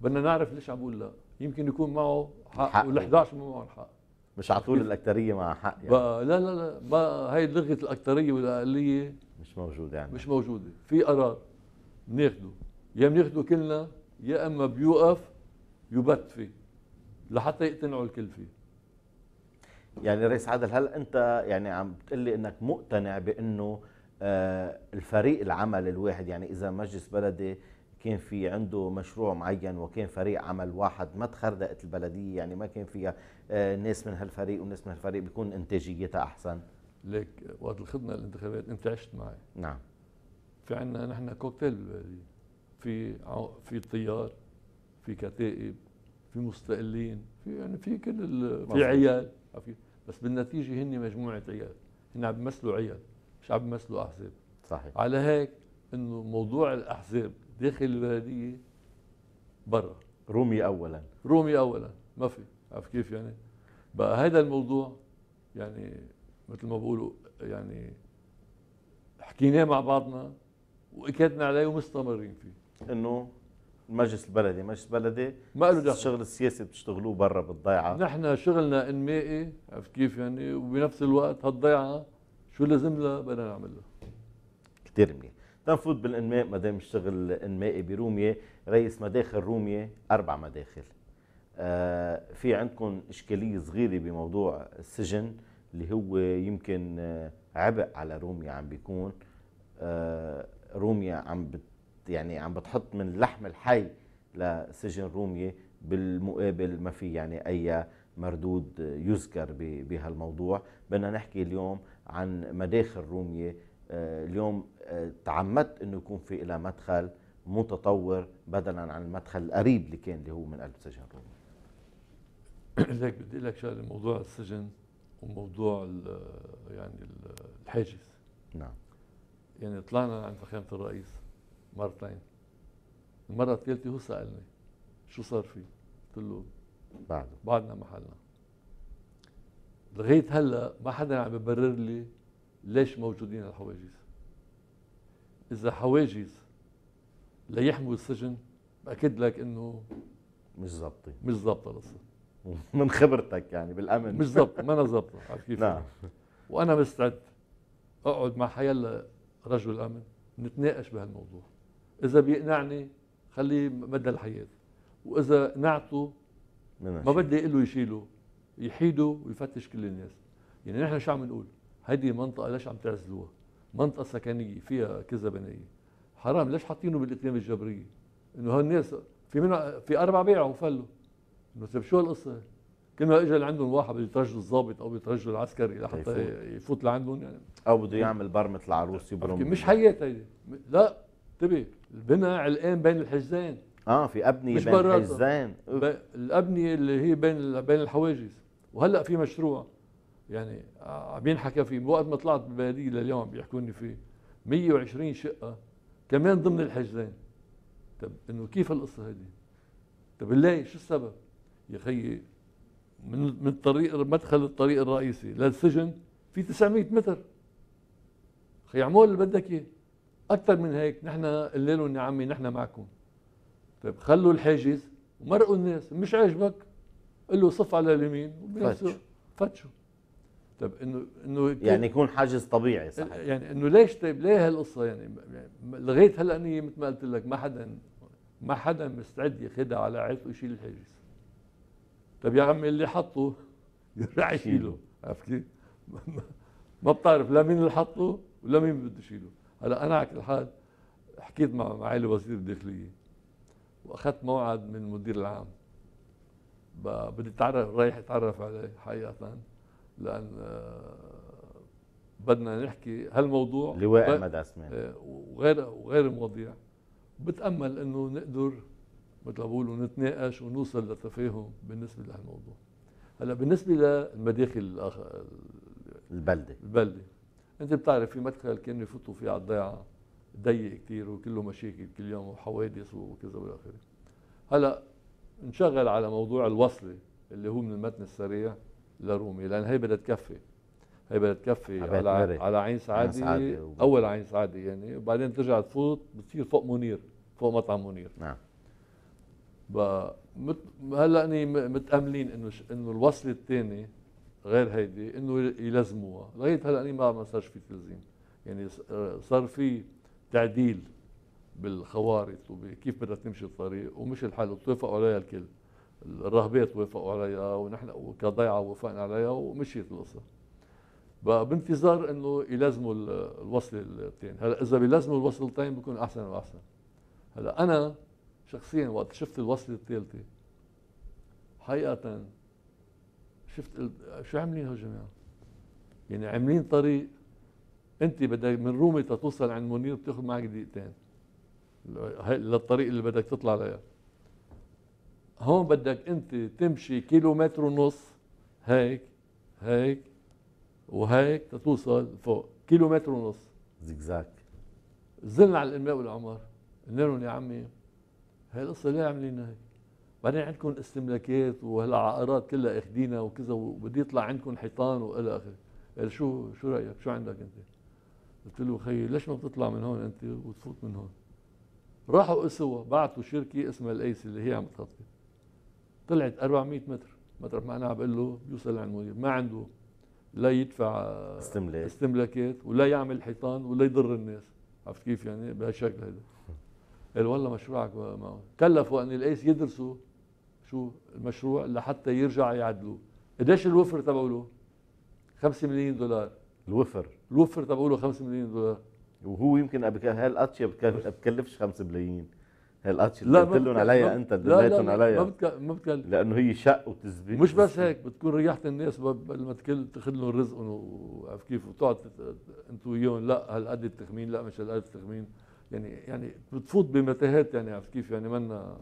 بدنا نعرف ليش عم لا يمكن يكون معه حق, حق وال11 ما معهم حق مش على طول الاكثريه مع حق يعني لا لا لا هي لغه الاكثريه والاقليه مش موجودة عندنا يعني. مش موجودة في قرار بناخده يا بناخده كلنا يا اما بيوقف يبت فيه لحتى يقتنعوا الكل فيه يعني رئيس عادل هل انت يعني عم بتقول لي انك مقتنع بانه آه، الفريق العمل الواحد يعني اذا مجلس بلدي كان في عنده مشروع معين وكان فريق عمل واحد ما تخردقت البلديه يعني ما كان فيها آه، ناس من هالفريق وناس من هالفريق بيكون انتاجيتها احسن لك وقت الخدمه الانتخابات انت عشت معي نعم في عندنا نحن كوكتيل بالبلديه في في طيار في كتائب في مستقلين في يعني في كل في عيال بس بالنتيجه هن مجموعه عيال هن عم بيمثلوا عيال مش عم بيمثلوا احزاب صحيح على هيك انه موضوع الاحزاب داخل البلديه برا رومي اولا رومي اولا ما في عرفت كيف يعني بقى هذا الموضوع يعني مثل ما بقولوا يعني حكيناه مع بعضنا واكدنا عليه ومستمرين فيه انه المجلس البلدي مجلس بلدي ما له دخل الشغل السياسي بتشتغلوه برا بالضيعه نحن شغلنا انمائي عرفت كيف يعني وبنفس الوقت هالضيعه شو لازم لها بدنا نعملها كثير منيح تنفوت بالانماء ما دام الشغل انمائي بروميه رئيس مداخل روميه اربع مداخل آه في عندكم اشكاليه صغيره بموضوع السجن اللي هو يمكن آه، عبء على روميا عم بيكون آه، روميا عم بت يعني عم بتحط من اللحم الحي لسجن روميا بالمقابل ما في يعني اي مردود يذكر بهالموضوع بدنا نحكي اليوم عن مداخل روميا آه، اليوم تعمدت انه يكون في لها مدخل متطور بدلا عن المدخل القريب اللي كان اللي هو من قلب سجن روميا لك بدي لك شغله موضوع السجن وموضوع ال يعني ال الحاجز نعم يعني طلعنا عند فخامة الرئيس مرتين المرة الثالثة هو سألني شو صار فيه؟ قلت له بعده بعدنا محلنا لغاية هلا ما حدا عم يبرر لي ليش موجودين الحواجز إذا حواجز ليحموا السجن بأكد لك إنه مش ظابطة مش ظابطة القصة من خبرتك يعني بالامن مش ظابطه ما انا ظابطه عارف كيف نعم وانا مستعد اقعد مع حيال رجل امن نتناقش بهالموضوع اذا بيقنعني خليه مدى الحياه واذا نعته ما بدي اقول له يشيله يحيده ويفتش كل الناس يعني نحن شو عم نقول هيدي منطقه ليش عم تعزلوها منطقه سكنيه فيها كذا بنايه حرام ليش حاطينه بالاتلام الجبريه انه هالناس في منها في اربع بيعوا وفلوا بس شو هالقصه؟ كل ما اجى لعندهم واحد بده يترجل الضابط او بده العسكري لحتى يفوت لعندهم يعني او بده يعمل بر مثل عروس يبرم مش حياة هيدي لا انتبه البناء علقان بين الحجزين اه في ابنيه مش بين الحجزين الابنيه اللي هي بين بين الحواجز وهلا في مشروع يعني آه، عم ينحكى فيه وقت ما طلعت بالبلديه لليوم بيحكوني فيه 120 شقه كمان ضمن الحجزين طب انه كيف القصه هذه؟ طب ليه شو السبب؟ يا خيي من من الطريق مدخل الطريق الرئيسي للسجن في 900 متر خي اعمل اللي بدك اياه اكثر من هيك نحن الليل يا عمي نحن معكم طيب خلوا الحاجز ومرقوا الناس مش عاجبك قل له صف على اليمين فتشوا فتشوا طيب انه انه يعني يكون حاجز طبيعي صحيح يعني انه ليش طيب ليه هالقصه يعني, يعني لغايه هلا مثل ما قلت لك ما حدا ما حدا مستعد ياخذها على عاتقه ويشيل الحاجز طب يا عمي اللي حطه يرجع يشيله عرفت كيف؟ ما بتعرف لا مين اللي حطه ولا مين بده يشيله هلا انا على كل حال حكيت مع معالي وزير الداخليه واخذت موعد من المدير العام بدي اتعرف رايح اتعرف عليه حقيقه لان آه، بدنا نحكي هالموضوع لواء احمد عثمان آه، وغير وغير المواضيع بتامل انه نقدر مثل ما بقولوا نتناقش ونوصل لتفاهم بالنسبه لهالموضوع هلا بالنسبه للمداخل الاخر البلده البلده انت بتعرف في مدخل كانوا يفوتوا فيه على الضيعه ضيق كثير وكله مشاكل كل يوم وحوادث وكذا والى اخره هلا نشغل على موضوع الوصله اللي هو من المتن السريع لرومي لان هي بدها تكفي هي بدها تكفي على على عين سعادي, عين سعادي اول عين سعادي يعني وبعدين ترجع تفوت بتصير فوق منير فوق مطعم منير نعم هلا اني متاملين انه انه الوصله الثانيه غير هيدي انه يلزموها لغايه هلا اني ما ما صار في تلزيم يعني آه، صار في تعديل بالخوارط وكيف بدها تمشي الطريق ومش الحل وتوافقوا عليها الكل الرهبات توافقوا عليها ونحن كضيعه وافقنا عليها ومشيت القصه بقى بانتظار انه يلزموا الوصله الثانيه هلا اذا بيلزموا الوصلتين بكون احسن واحسن هلا انا شخصيا وقت شفت الوصلة الثالثة حقيقة شفت شو عاملين هالجماعة؟ يعني عاملين طريق انت بدك من رومي تتوصل عند منير بتاخذ معك دقيقتين للطريق اللي بدك تطلع عليها هون بدك انت تمشي كيلومتر ونص هيك هيك وهيك تتوصل فوق كيلومتر ونص زيكزاك زلنا على الانماء والعمر قلنا لهم يا عمي هي القصه ليه عاملينها هيك؟ بعدين عندكم استملاكات وهالعقارات كلها اخذينها وكذا وبده يطلع عندكم حيطان والى اخره قال شو شو رايك؟ شو عندك انت؟ قلت له خيي ليش ما بتطلع من هون انت وتفوت من هون؟ راحوا قسوا بعثوا شركه اسمها الايس اللي هي عم تخطط طلعت 400 متر مطرح ما انا عم بقول له بيوصل عند المدير ما عنده لا يدفع استملاك استملاكات ولا يعمل حيطان ولا يضر الناس عرفت كيف يعني بهالشكل هذا قال والله مشروعك كلفوا ان الايس يدرسوا شو المشروع لحتى يرجع يعدلوه قديش الوفر تبعه له 5 مليون دولار الوفر الوفر تبعه له 5 مليون دولار وهو يمكن هالقطشه بتكلفش 5 ملايين هالقطشه اللي قلت لهم عليها انت دليتهم عليها ما بتكلف ما بتكلف لانه هي شق وتزبيط مش بس هيك بتكون ريحت الناس بدل ما تكل تاخذ لهم رزقهم وعرف كيف وتقعد انت وياهم لا هالقد التخمين لا مش هالقد التخمين يعني يعني بتفوت بمتاهات يعني عرفت كيف يعني منا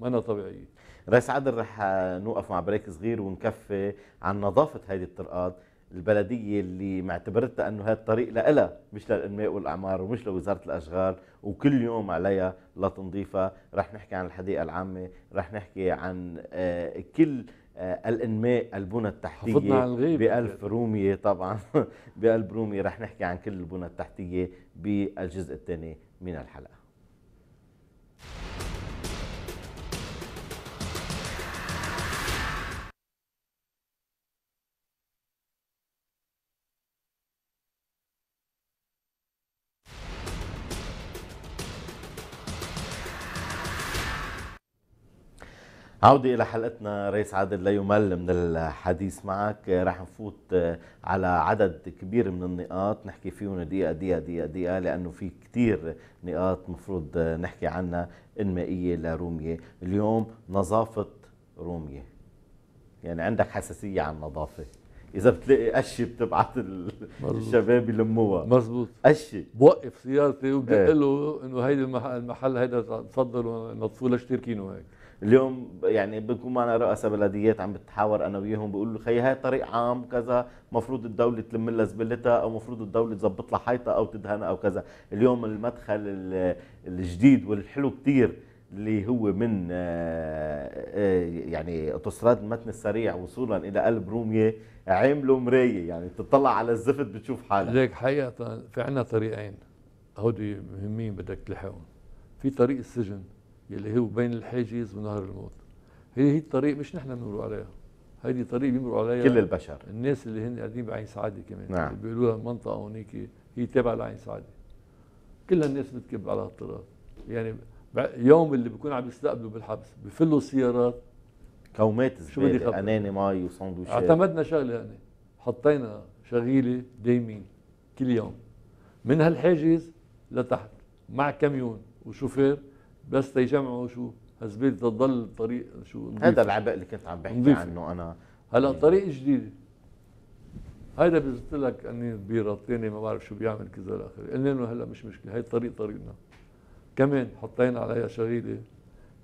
منا طبيعيه رئيس عادل رح نوقف مع بريك صغير ونكفي عن نظافه هذه الطرقات البلديه اللي معتبرتها انه هذا الطريق لها مش للانماء والاعمار ومش لوزاره الاشغال وكل يوم عليها لتنظيفها رح نحكي عن الحديقه العامه رح نحكي عن آه، كل آه، الانماء البنى التحتيه حفظنا على بألف روميه طبعا بألف روميه رح نحكي عن كل البنى التحتيه بالجزء الثاني من الحلقة عودة إلى حلقتنا رئيس عادل لا يمل من الحديث معك رح نفوت على عدد كبير من النقاط نحكي فيهم دقيقة دقيقة دقيقة دقيقة لأنه في كتير نقاط مفروض نحكي عنها إنمائية لرومية اليوم نظافة رومية يعني عندك حساسية عن النظافة إذا بتلاقي قشة بتبعت الشباب يلموها مزبوط قشة بوقف سيارتي اقول له إيه. إنه هيدي المحل هيدا تفضلوا نظفوا لاشتركينه هيك اليوم يعني بكون معنا رؤساء بلديات عم بتحاور انا وياهم بيقولوا له خي هاي طريق عام كذا مفروض الدوله تلم لها زبلتها او مفروض الدوله تظبط لها حيطه او تدهنها او كذا اليوم المدخل الجديد والحلو كثير اللي هو من آه، آه، يعني اوتوستراد المتن السريع وصولا الى قلب روميه عملوا مرايه يعني تطلع على الزفت بتشوف حالك ليك حقيقه في عندنا طريقين هودي مهمين بدك تلحقهم في طريق السجن يلي هو بين الحاجز ونهر الموت هي هي الطريق مش نحن بنمرق عليها هيدي طريق بيمروا عليها كل البشر الناس اللي هن قاعدين بعين سعاده كمان نعم. اللي بيقولوها المنطقه هونيك هي تابعه لعين سعاده كل الناس بتكب على هالطراز يعني يوم اللي بيكون عم يستقبلوا بالحبس بفلوا السيارات كومات زباله اناني مي وسندويشات اعتمدنا شغله يعني حطينا شغيله دايمين كل يوم من هالحاجز لتحت مع كاميون وشوفير بس تيجمعوا شو هزبيل تضل الطريق شو هذا العبء اللي كنت عم بحكي نضيف. عنه انا هلا إيه. طريق جديد هيدا قلت لك اني بيره الثاني ما بعرف شو بيعمل كذا الى اخره قلنا له هلا مش مشكله هي الطريق طريقنا كمان حطينا عليها شغيله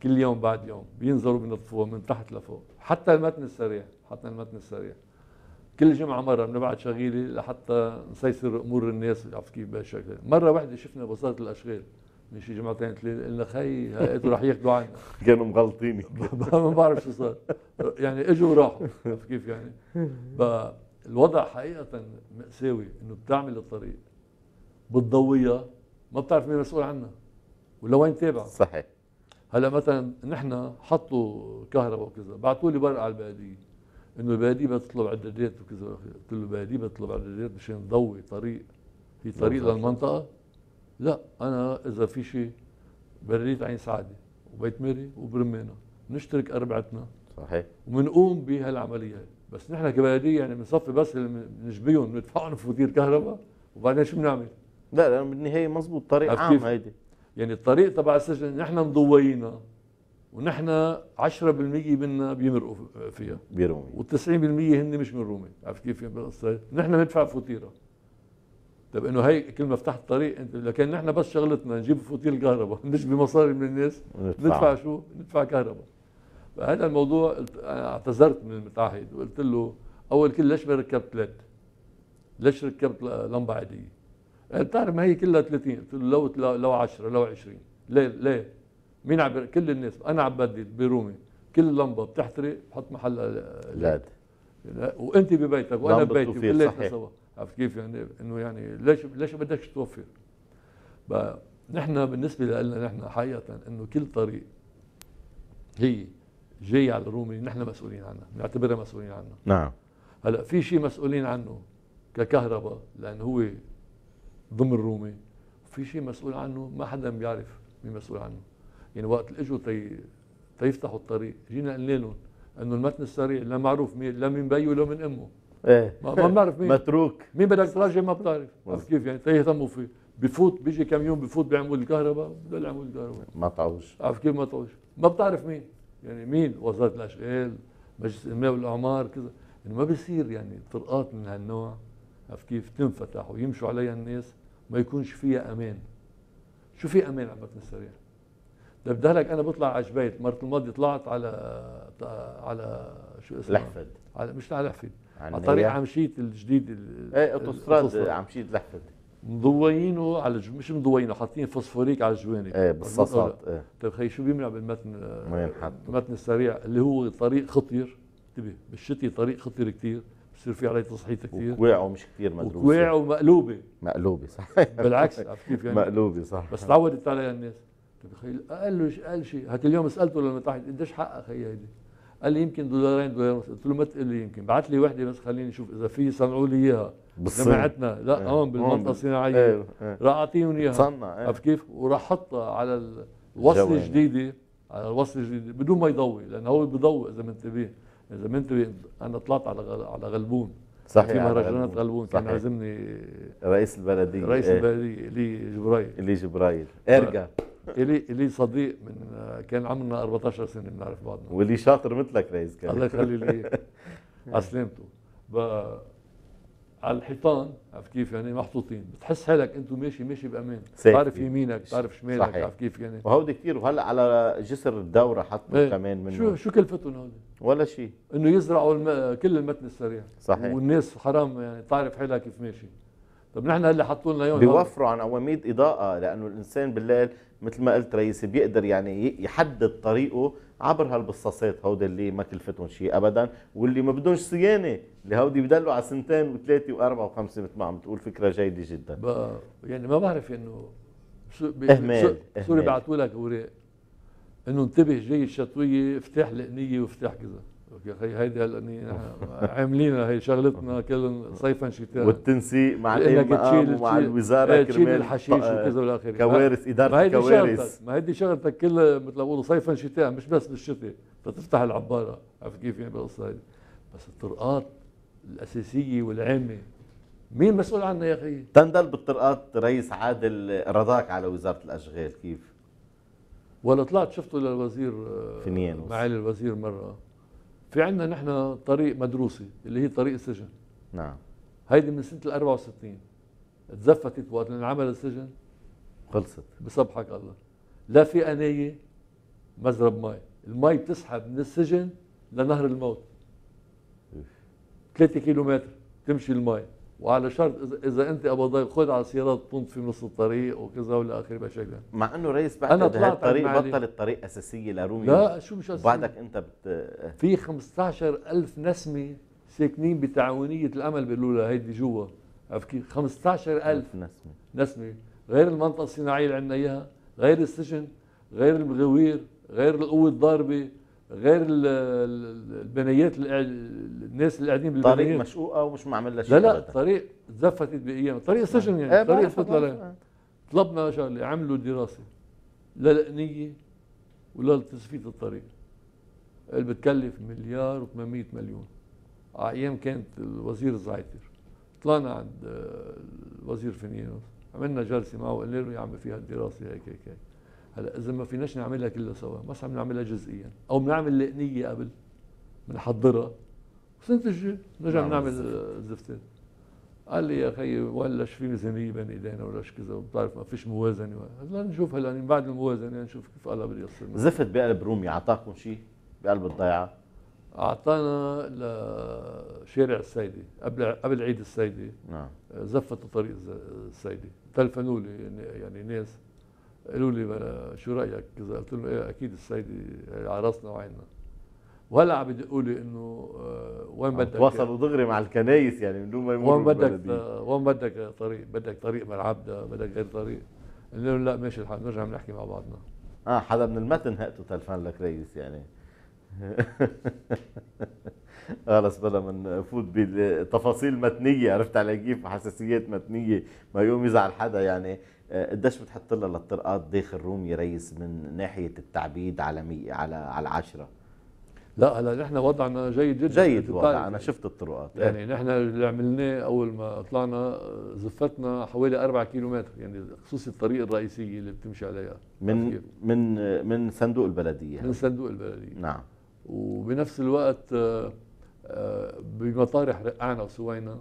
كل يوم بعد يوم بينزلوا بينظفوها من تحت لفوق حتى المتن السريع حطنا المتن السريع كل جمعة مرة بنبعت شغيلة لحتى نسيسر أمور الناس عرفت كيف بهالشكل، مرة واحدة شفنا بساطة الأشغال مش جمعتين ثلاثه قلنا خي هاتوا رح ياخذوا عنا كانوا مغلطيني ما بعرف شو صار يعني اجوا وراحوا عرفت كيف يعني فالوضع حقيقه مأساوي انه بتعمل الطريق بتضويها ما بتعرف مين مسؤول عنها ولوين تابع صحيح هلا مثلا نحن حطوا كهرباء وكذا بعثوا لي ورقه على البلديه انه بدها بتطلب عدادات وكذا قلت له بدها بتطلب عدادات مشان تضوي طريق في طريق للمنطقه لا انا اذا في شيء بريت عين سعاده وبيت مري وبرمينا نشترك اربعتنا صحيح وبنقوم بهالعمليه بس نحن كبلديه يعني بنصفي بس اللي بندفعهم فوتير كهرباء وبعدين شو بنعمل؟ لا لانه بالنهايه مزبوط طريق عام هيدي يعني الطريق تبع السجن نحن مضوينا ونحن 10% منا بيمرقوا فيها بيرومي و90% هن مش من رومي عرفت كيف القصه؟ يعني؟ نحن بندفع فوتيره طب انه هي كل ما فتحت طريق لكن نحن بس شغلتنا نجيب فوتيل كهرباء مش بمصاري من الناس ندفع, ندفع شو؟ ندفع كهرباء فهذا الموضوع اعتذرت من المتعهد وقلت له اول كل ليش ما ركبت ليد؟ ليش ركبت لمبه عاديه؟ قال بتعرف ما هي كلها 30 قلت له لو لو 10 لو 20 ليه ليه؟ مين عم كل الناس انا عم بدل برومي كل لمبه بتحترق بحط محلها آه، ليد وانت ببيتك وانا ببيتي كلياتنا سوا عرفت كيف يعني انه يعني ليش ليش بدك توفر؟ نحن بالنسبه لنا نحن حقيقه انه كل طريق هي جاي على الرومي نحن مسؤولين عنها بنعتبرها مسؤولين عنها نعم هلا في شيء مسؤولين عنه ككهرباء لانه هو ضمن الرومي وفي شيء مسؤول عنه ما حدا بيعرف مين مسؤول عنه يعني وقت اجوا تي تيفتحوا الطريق جينا قلنا لهم انه المتن السريع لا معروف مين لا من بيه ولا من امه ايه ما بنعرف مين متروك مين بدك تراجع ما بتعرف عرفت كيف يعني تيهتموا فيه بفوت بيجي كم يوم بفوت بيعمل الكهرباء بضل يعمل الكهرباء ما طعوش عرفت كيف ما طعوش ما بتعرف مين يعني مين وزاره الاشغال مجلس الانماء والاعمار كذا يعني ما بيصير يعني طرقات من هالنوع عرفت كيف تنفتح ويمشوا عليها الناس ما يكونش فيها امان شو في امان على المتن السريع؟ طيب بدي لك انا بطلع على جبيت مرة الماضية طلعت على على شو اسمه؟ لحفد على مش على لحفد عن طريق عمشيت الجديد ايه اوتوستراد عمشيت لحفت مضوينه على الج... مش مضوينه حاطين فوسفوريك على الجوانب ايه بالصاصات ايه طيب خي شو بيمنع بالمتن وين حطه المتن السريع اللي هو طريق خطير انتبه بالشتي طريق خطير كثير بصير في عليه تصحيط كثير وكواعه مش كثير مدروسه وكواعه مقلوبه مقلوبه صح بالعكس عرفت كيف يعني مقلوبه صح بس تعودت عليها الناس طيب خي اقل شيء اقل شيء هات اليوم سالته لما تحت قديش حقها خي هيدي قال لي يمكن دولارين دولار قلت له ما تقول لي يمكن بعث لي وحده بس خليني اشوف اذا في صنعوا لي اياها جماعتنا لا ايه. هون آه، بالمنطقه الصناعيه ايه. ايه. راح اعطيهم اياها تصنع ايه. كيف وراح حطها على الوصله الجديده على الوصله الجديده بدون ما يضوي لانه هو بضوي اذا منتبه اذا منتبه انا طلعت على على غلبون صحيح في مهرجانات غلبون كان عازمني رئيس البلديه رئيس إيه. البلديه لي جبرايل لي جبرايل ارجع الي الي صديق من كان عمرنا 14 سنه بنعرف بعضنا واللي شاطر مثلك ريز كان الله يخلي لي نعم. اسلمته على الحيطان عرفت كيف يعني محطوطين بتحس حالك انت ماشي ماشي بامان بتعرف يمينك بتعرف شمالك عرفت كيف يعني وهودي كثير وهلا على جسر الدوره حطوا ايه كمان منه شو شو كلفتهم هودي؟ ولا شيء انه يزرعوا الم... كل المتن السريع صحيح والناس حرام يعني تعرف حالها كيف ماشي طب نحن هلا حطوا لنا اياهم بيوفروا عن اواميد اضاءه لانه الانسان بالليل مثل ما قلت رئيس بيقدر يعني يحدد طريقه عبر هالبصاصات هودي اللي ما كلفتهم شيء ابدا واللي ما بدهمش صيانه اللي هودي بدلوا على سنتين وثلاثه واربعه وخمسه مثل ما عم تقول فكره جيده جدا يعني ما بعرف انه شو اهمال سوري بعثوا لك اوراق انه انتبه جاي الشتويه افتح القنيه وافتح كذا يا اخي هيدي هلا عاملينها هي شغلتنا كل صيفا شتاء والتنسيق مع المقام ومع الوزاره إيه، كرمال تشيل الحشيش وكذا والى اخره آه، كوارث اداره كوارث ما هيدي شغلتك كل مثل ما بقولوا صيفا شتاء مش بس بالشتاء تفتح العباره عرفت كيف يعني بالقصه هيدي بس الطرقات الاساسيه والعامه مين مسؤول عنها يا اخي؟ تندل بالطرقات رئيس عادل رضاك على وزاره الاشغال كيف؟ ولا طلعت شفته للوزير آه، فنيان معالي الوزير مره في عندنا نحن طريق مدروسه اللي هي طريق السجن نعم هيدي من سنه ال 64 تزفتت وقت انعمل السجن خلصت بصبحك الله لا في قنايه مزرب مي المي بتسحب من السجن لنهر الموت 3 كيلو متر تمشي المي وعلى شرط اذا انت ابدا خد على سيارات تنط في نص الطريق وكذا والى اخره بشكل مع انه رئيس بعد انا طلعت الطريق بطل الطريق اساسيه لرومي لا شو مش اساسيه بعدك انت بت في 15000 نسمه ساكنين بتعاونيه الامل بيقولوا لها هيدي جوا عرفت كيف 15000 نسمه نسمه غير المنطقه الصناعيه اللي عندنا اياها غير السجن غير المغوير غير القوه الضاربه غير البنيات الناس اللي قاعدين بالبنيات طريق مشقوقه ومش معمل لها شيء لا لا بدا. طريق زفت بايام طريق آه. سجن يعني ايه طريق فتره طلبنا شغله عملوا دراسه لا الأنية ولا لتصفية الطريق اللي بتكلف مليار و800 مليون ايام كانت الوزير الزعيتر طلعنا عند آه، الوزير فنيانوس عملنا جلسه معه وقلنا له يا عمي فيها الدراسه هيك هيك هيك هلا اذا ما فيناش نعملها كلها سوا بس عم نعملها جزئيا او بنعمل لقنيه قبل بنحضرها وسنتج نرجع بنعمل الزفتين قال لي يا اخي ولا في ميزانيه بين ايدينا ولا كذا بتعرف ما فيش موازنه هلا نشوف هلا من بعد الموازنه نشوف كيف الله بده يصير زفت بقلب رومي اعطاكم شيء بقلب الضيعه؟ اعطانا لشارع السيده قبل قبل عيد السيده نعم زفت طريق السيده تلفنوا لي يعني ناس قالوا لي شو رايك كذا قلت لهم ايه اكيد السيده على راسنا وعيننا وهلا عم بدقوا لي انه آه، وين بدك وصلوا دغري مع الكنايس يعني من دون ما يمروا وين بدك آه، وين بدك طريق بدك طريق ملعب بدك غير طريق قلنا لهم لا ماشي الحال نرجع بنحكي مع بعضنا اه حدا من المتن هاتوا تلفان لكريس يعني خلص بلا ما نفوت بالتفاصيل متنيه عرفت علي كيف حساسيات متنيه ما يقوم يزعل حدا يعني آه، قديش بتحط لها للطرقات ضيخ الرومي ريس من ناحيه التعبيد على مي على على العشره لا هلا نحن وضعنا جيد جدا جيد وضع انا شفت الطرقات إيه. يعني إيه؟ نحن اللي عملناه اول ما طلعنا آه، زفتنا حوالي 4 كيلومتر يعني خصوصي الطريق الرئيسيه اللي بتمشي عليها من من من صندوق البلديه من صندوق البلديه نعم وبنفس الوقت آه، بمطارح رقعنا وسوينا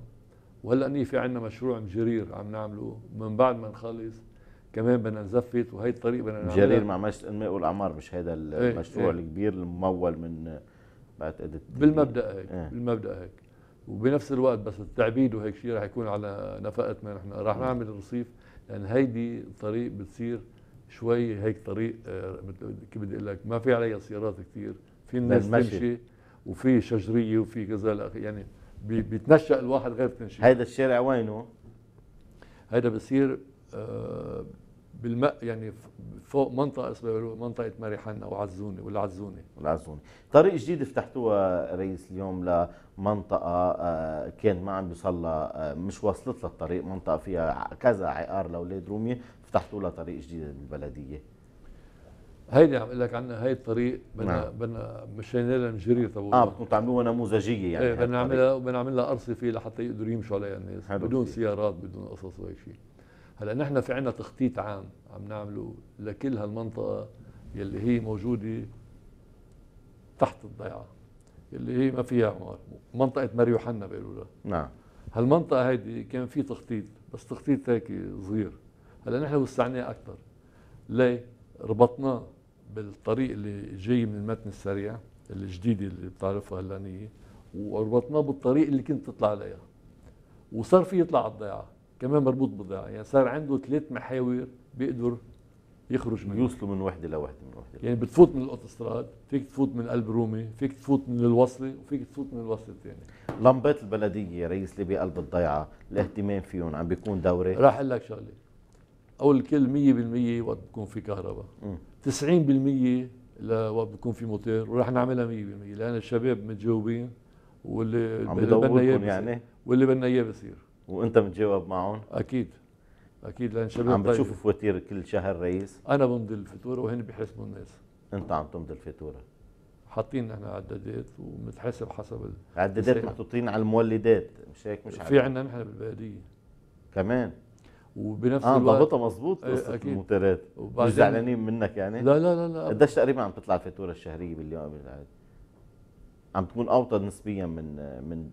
وهلا ني في عندنا مشروع مجرير عم نعمله من بعد ما نخلص كمان بدنا نزفت وهي الطريق بدنا نعملها مجرير مع مجلس الانماء والاعمار مش هذا إيه، إيه. المشروع ايه الكبير الممول من بعتقد بالمبدا هيك ايه بالمبدا هيك وبنفس الوقت بس التعبيد وهيك شيء رح يكون على نفقتنا نحن رح نعمل الرصيف لان هيدي الطريق بتصير شوي هيك طريق آه، كيف بدي اقول لك ما في عليها سيارات كثير في الناس تمشي وفي شجريه وفي كذا يعني بيتنشأ الواحد غير تنشيط هيدا الشارع وينه؟ هيدا بصير آه، بالماء يعني فوق منطقه اسمها منطقه ماري حنا وعزونه والعزونه والعزونه طريق جديد فتحتوها رئيس اليوم لمنطقه آه، كان ما عم بيوصلها آه، مش وصلت للطريق منطقه فيها كذا عقار لاولاد روميه فتحتوا لها طريق جديد بالبلديه هيدي عم اقول لك عنها هي الطريق بدنا نعم. بدنا مشينا لها نجري طبعا اه بتعملوها تعملوها نموذجيه يعني ايه بدنا نعملها بدنا نعملها ارصفه فيه لحتى يقدروا يمشوا عليها الناس بدون فيه. سيارات بدون قصص وهيك شيء هلا نحن في عندنا تخطيط عام عم نعمله لكل هالمنطقه يلي هي موجوده تحت الضيعه اللي هي ما فيها عمار منطقه مريوحنا بيقولوا لها نعم هالمنطقه هيدي كان في تخطيط بس تخطيط هيك صغير هلا نحن وسعناه اكثر ليه ربطناه بالطريق اللي جاي من المتن السريع الجديده اللي بتعرفها هلانيه وربطناه بالطريق اللي كنت تطلع عليها وصار فيه يطلع على الضيعه كمان مربوط بالضيعه يعني صار عنده ثلاث محاور بيقدر يخرج منها يوصلوا من وحده لوحده من وحده يعني بتفوت من الاوتوستراد فيك تفوت من قلب رومي فيك تفوت من الوصله وفيك تفوت من الوصله الثانيه لمبات البلديه يا ريس اللي بقلب الضيعه الاهتمام فيهم عم بيكون دوري راح اقول لك شغله او الكل 100% وقت بكون في كهرباء 90% لوقت بكون في موتور ورح نعملها 100% لان الشباب متجاوبين واللي عم بدنا اياه يعني واللي بدنا اياه بصير وانت متجاوب معهم اكيد اكيد لان الشباب عم طيب. فواتير كل شهر رئيس انا بمضي الفاتوره وهن بيحاسبوا الناس انت عم تمضي الفاتوره حاطين نحن عدادات وبنتحاسب حسب عدادات محطوطين على المولدات مش هيك مش في عندنا نحن بالبلديه كمان وبنفس آه الوقت ضابطها مضبوط إيه، قصه أكيد. الموتيلات مش زعلانين منك يعني لا لا لا لا قديش تقريبا عم تطلع الفاتوره الشهريه باليوم عم تكون اوطى نسبيا من من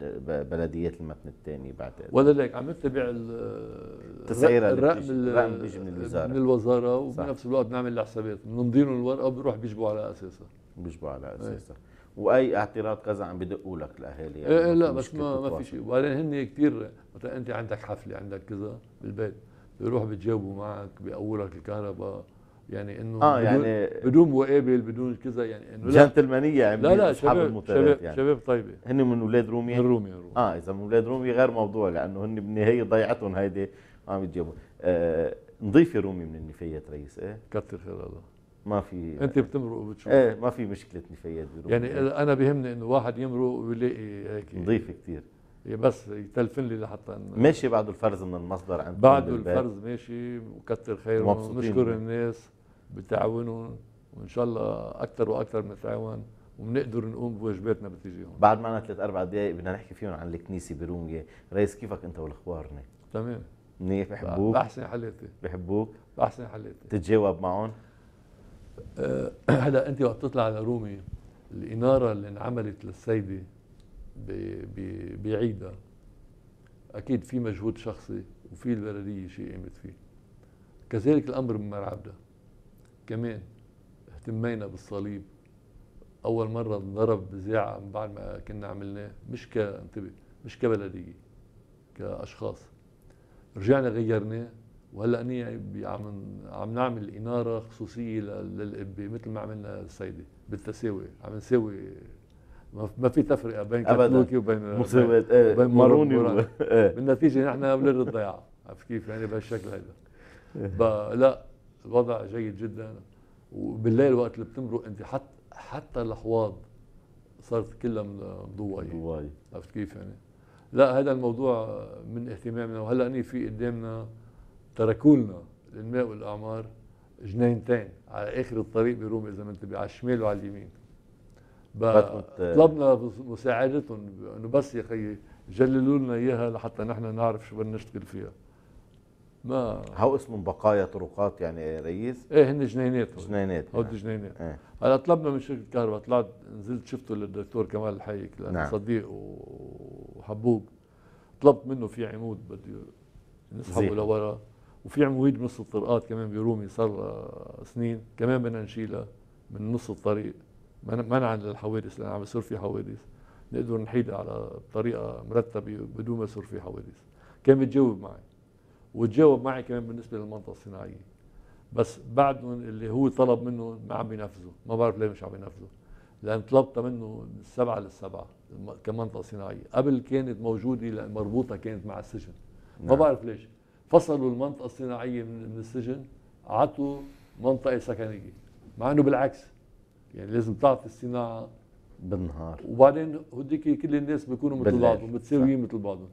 بلديات المتن الثاني بعتقد ولا ليك عم نتبع التسعيره الرقم الرقم بيجي من الوزاره من الوزاره وبنفس الوقت بنعمل الحسابات بنمضي الورقه وبيروح بيجبوا على اساسها بيجبوا على إيه. اساسها واي اعتراض كذا عم بدقوا لك الاهالي يعني ايه, إيه، لا بس ما ما في شيء وبعدين هن كثير مثلا انت عندك حفله عندك كذا بالبيت يروح بتجاوبوا معك بأولك الكهرباء يعني انه آه يعني بدون مقابل بدون كذا يعني انه جنتلمانيه يعني لا لا شباب شباب, يعني. شباب طيبه هن من اولاد رومي من رومي, اه اذا من اولاد رومي غير موضوع لانه هن بالنهايه ضيعتهم هيدي عم يتجابوا آه نضيفي رومي من النفايات رئيس ايه كثر خير الله ما في انت بتمرق وبتشوف ايه ما في مشكله نفايات برومي يعني انا بيهمني انه واحد يمرق ويلاقي هيك نظيفه كثير بس يتلفن لي لحتى ماشي بعد الفرز من المصدر عندكم بعد الفرز ماشي وكتر خير ونشكر الناس بتعاونهم وان شاء الله اكثر واكثر بنتعاون وبنقدر نقوم بواجباتنا باتجاههم بعد معنا ثلاث اربع دقائق بدنا نحكي فيهم عن الكنيسه برونجي رئيس كيفك انت والاخبار هناك تمام منيح بحبوك باحسن حالاتي بحبوك باحسن حالاتي تتجاوب معهم آه، هلا أه انت وقت تطلع على رومي الاناره اللي انعملت للسيده بعيدها اكيد في مجهود شخصي وفي البلديه شيء قامت فيه كذلك الامر عبده كمان اهتمينا بالصليب اول مره انضرب بذاعه من بعد ما كنا عملناه مش ك انتبه مش كبلديه كاشخاص رجعنا غيرناه وهلا اني عم عم نعمل اناره خصوصيه للقبه مثل ما عملنا السيده بالتساوي عم نساوي ما في تفرقه بين كاتلوكي وبين مصيبات ايه بين ماروني و... ايه بالنتيجه نحن ولاد الضيعه عرفت كيف يعني بهالشكل هيدا إيه. لا الوضع جيد جدا وبالليل وقت اللي بتمرق انت حتى حتى الاحواض صارت كلها مضوايه مضوايه عرفت كيف يعني لا هذا الموضوع من اهتمامنا وهلا اني في قدامنا تركوا لنا الانماء والاعمار جنينتين على اخر الطريق بروما اذا ما انتبه على الشمال وعلى اليمين آه، طلبنا مساعدتهم انه بس يا خي جللوا لنا اياها لحتى نحن نعرف شو بدنا نشتغل فيها ما هو اسمهم بقايا طرقات يعني رئيس؟ ايه هن جنينات جنينات هو يعني. نعم. جنينات إيه. هلا طلبنا من شركه الكهرباء طلعت نزلت شفته للدكتور كمال الحيك لانه نعم. صديق وحبوب طلبت منه في عمود بده نسحبه لورا وفي عمود نص الطرقات كمان برومي صار سنين كمان بدنا نشيلها من نص الطريق منعا للحوادث لان عم يصير في حوادث نقدر نحيل على طريقه مرتبه بدون ما يصير في حوادث كان بتجاوب معي وتجاوب معي كمان بالنسبه للمنطقه الصناعيه بس بعدهم اللي هو طلب منه ما عم ينفذه ما بعرف ليه مش عم ينفذه لان طلبت منه السبعه للسبعه كمنطقه صناعيه قبل كانت موجوده لان مربوطه كانت مع السجن نعم. ما بعرف ليش فصلوا المنطقه الصناعيه من السجن عطوا منطقه سكنيه مع انه بالعكس يعني لازم تعطي الصناعه بالنهار وبعدين هديك كل الناس بيكونوا مثل بعضهم متساويين مثل بعضهم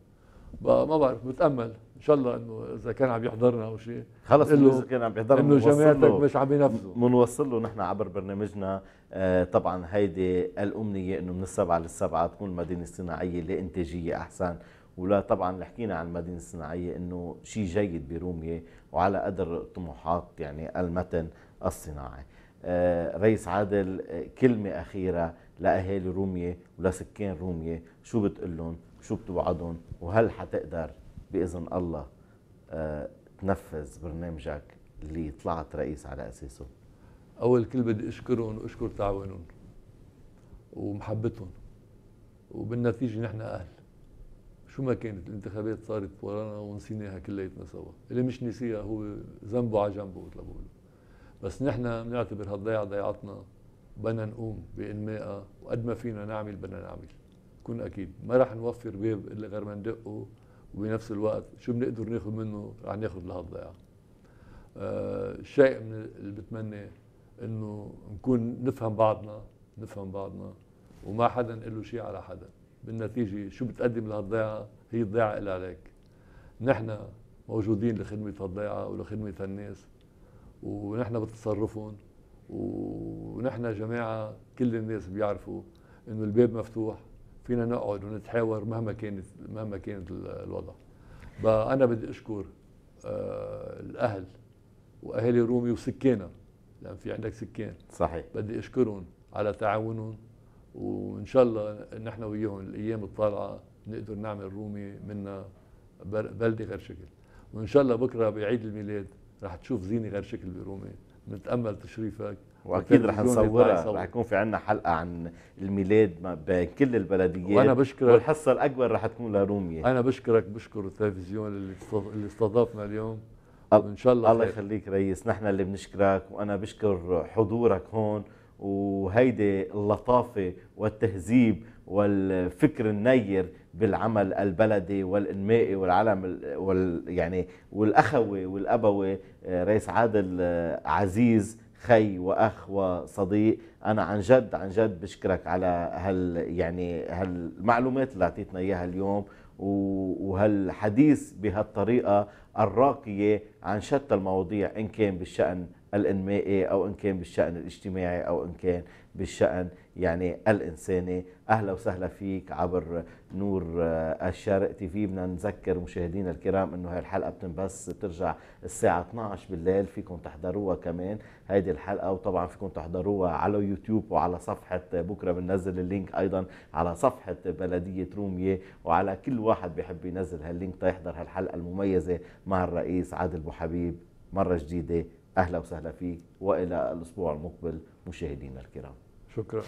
ما بعرف بتامل ان شاء الله انه اذا كان عم يحضرنا او شيء خلص اذا كان عم يحضرنا انه جماعتك مش عم ينفذوا بنوصل له نحن عبر برنامجنا آه طبعا هيدي الامنيه انه من السبعه للسبعه تكون المدينه الصناعيه لانتاجيه احسن ولا طبعا اللي حكينا عن المدينه الصناعيه انه شيء جيد بروميه وعلى قدر طموحات يعني المتن الصناعي آه، رئيس عادل آه، كلمة أخيرة لأهالي رومية ولسكان رومية شو بتقول لهم شو بتوعدهم وهل حتقدر بإذن الله آه، تنفذ برنامجك اللي طلعت رئيس على أساسه أول كل بدي أشكرهم وأشكر تعاونهم ومحبتهم وبالنتيجة نحن أهل شو ما كانت الانتخابات صارت ورانا ونسيناها كلياتنا سوا اللي مش نسيها هو ذنبه على جنبه مثل بقولوا بس نحن بنعتبر هالضيعه ضيعتنا بدنا نقوم بانمائها آه، وقد ما فينا نعمل بدنا نعمل كن اكيد ما رح نوفر باب الا غير ما ندقه وبنفس الوقت شو بنقدر ناخذ منه رح ناخذ لهالضيعه آه شيء من اللي بتمنى انه نكون نفهم بعضنا نفهم بعضنا وما حدا نقول له شيء على حدا بالنتيجه شو بتقدم لهالضيعه هي الضيعه اللي عليك نحن موجودين لخدمه هالضيعه ولخدمه هالناس ونحن بتصرفهم ونحن جماعة كل الناس بيعرفوا انه الباب مفتوح فينا نقعد ونتحاور مهما كانت مهما كانت الوضع بقى انا بدي اشكر آه الاهل واهالي رومي وسكانها لان في عندك سكان صحيح بدي اشكرهم على تعاونهم وان شاء الله نحن وياهم الايام الطالعه نقدر نعمل رومي منا بلده غير شكل وان شاء الله بكره بعيد الميلاد رح تشوف زينه غير شكل برومي بنتامل تشريفك واكيد رح نصورها رح يكون في عندنا حلقه عن الميلاد ما بين كل البلديات وانا بشكرك والحصه الاكبر رح تكون لرومية انا بشكرك بشكر التلفزيون اللي اللي استضافنا اليوم ان شاء الله الله يخليك ريس نحن اللي بنشكرك وانا بشكر حضورك هون وهيدي اللطافة والتهذيب والفكر النير بالعمل البلدي والانمائي والعلم وال يعني والاخوي والابوي آه، رئيس عادل آه، عزيز خي واخ وصديق انا عن جد عن جد بشكرك على هال يعني هالمعلومات اللي اعطيتنا اياها اليوم وهالحديث بهالطريقه الراقيه عن شتى المواضيع ان كان بالشان الانمائي او ان كان بالشان الاجتماعي او ان كان بالشان يعني الانساني اهلا وسهلا فيك عبر نور آه، الشرق تي في بدنا نذكر مشاهدينا الكرام انه هاي الحلقه بتنبث بترجع الساعه 12 بالليل فيكم تحضروها كمان هيدي الحلقه وطبعا فيكم تحضروها على يوتيوب وعلى صفحه بكره بننزل اللينك ايضا على صفحه بلديه روميه وعلى كل واحد بيحب ينزل هاللينك تيحضر هالحلقه المميزه مع الرئيس عادل بوحبيب مره جديده أهلا وسهلا فيك وإلى الأسبوع المقبل مشاهدينا الكرام شكرا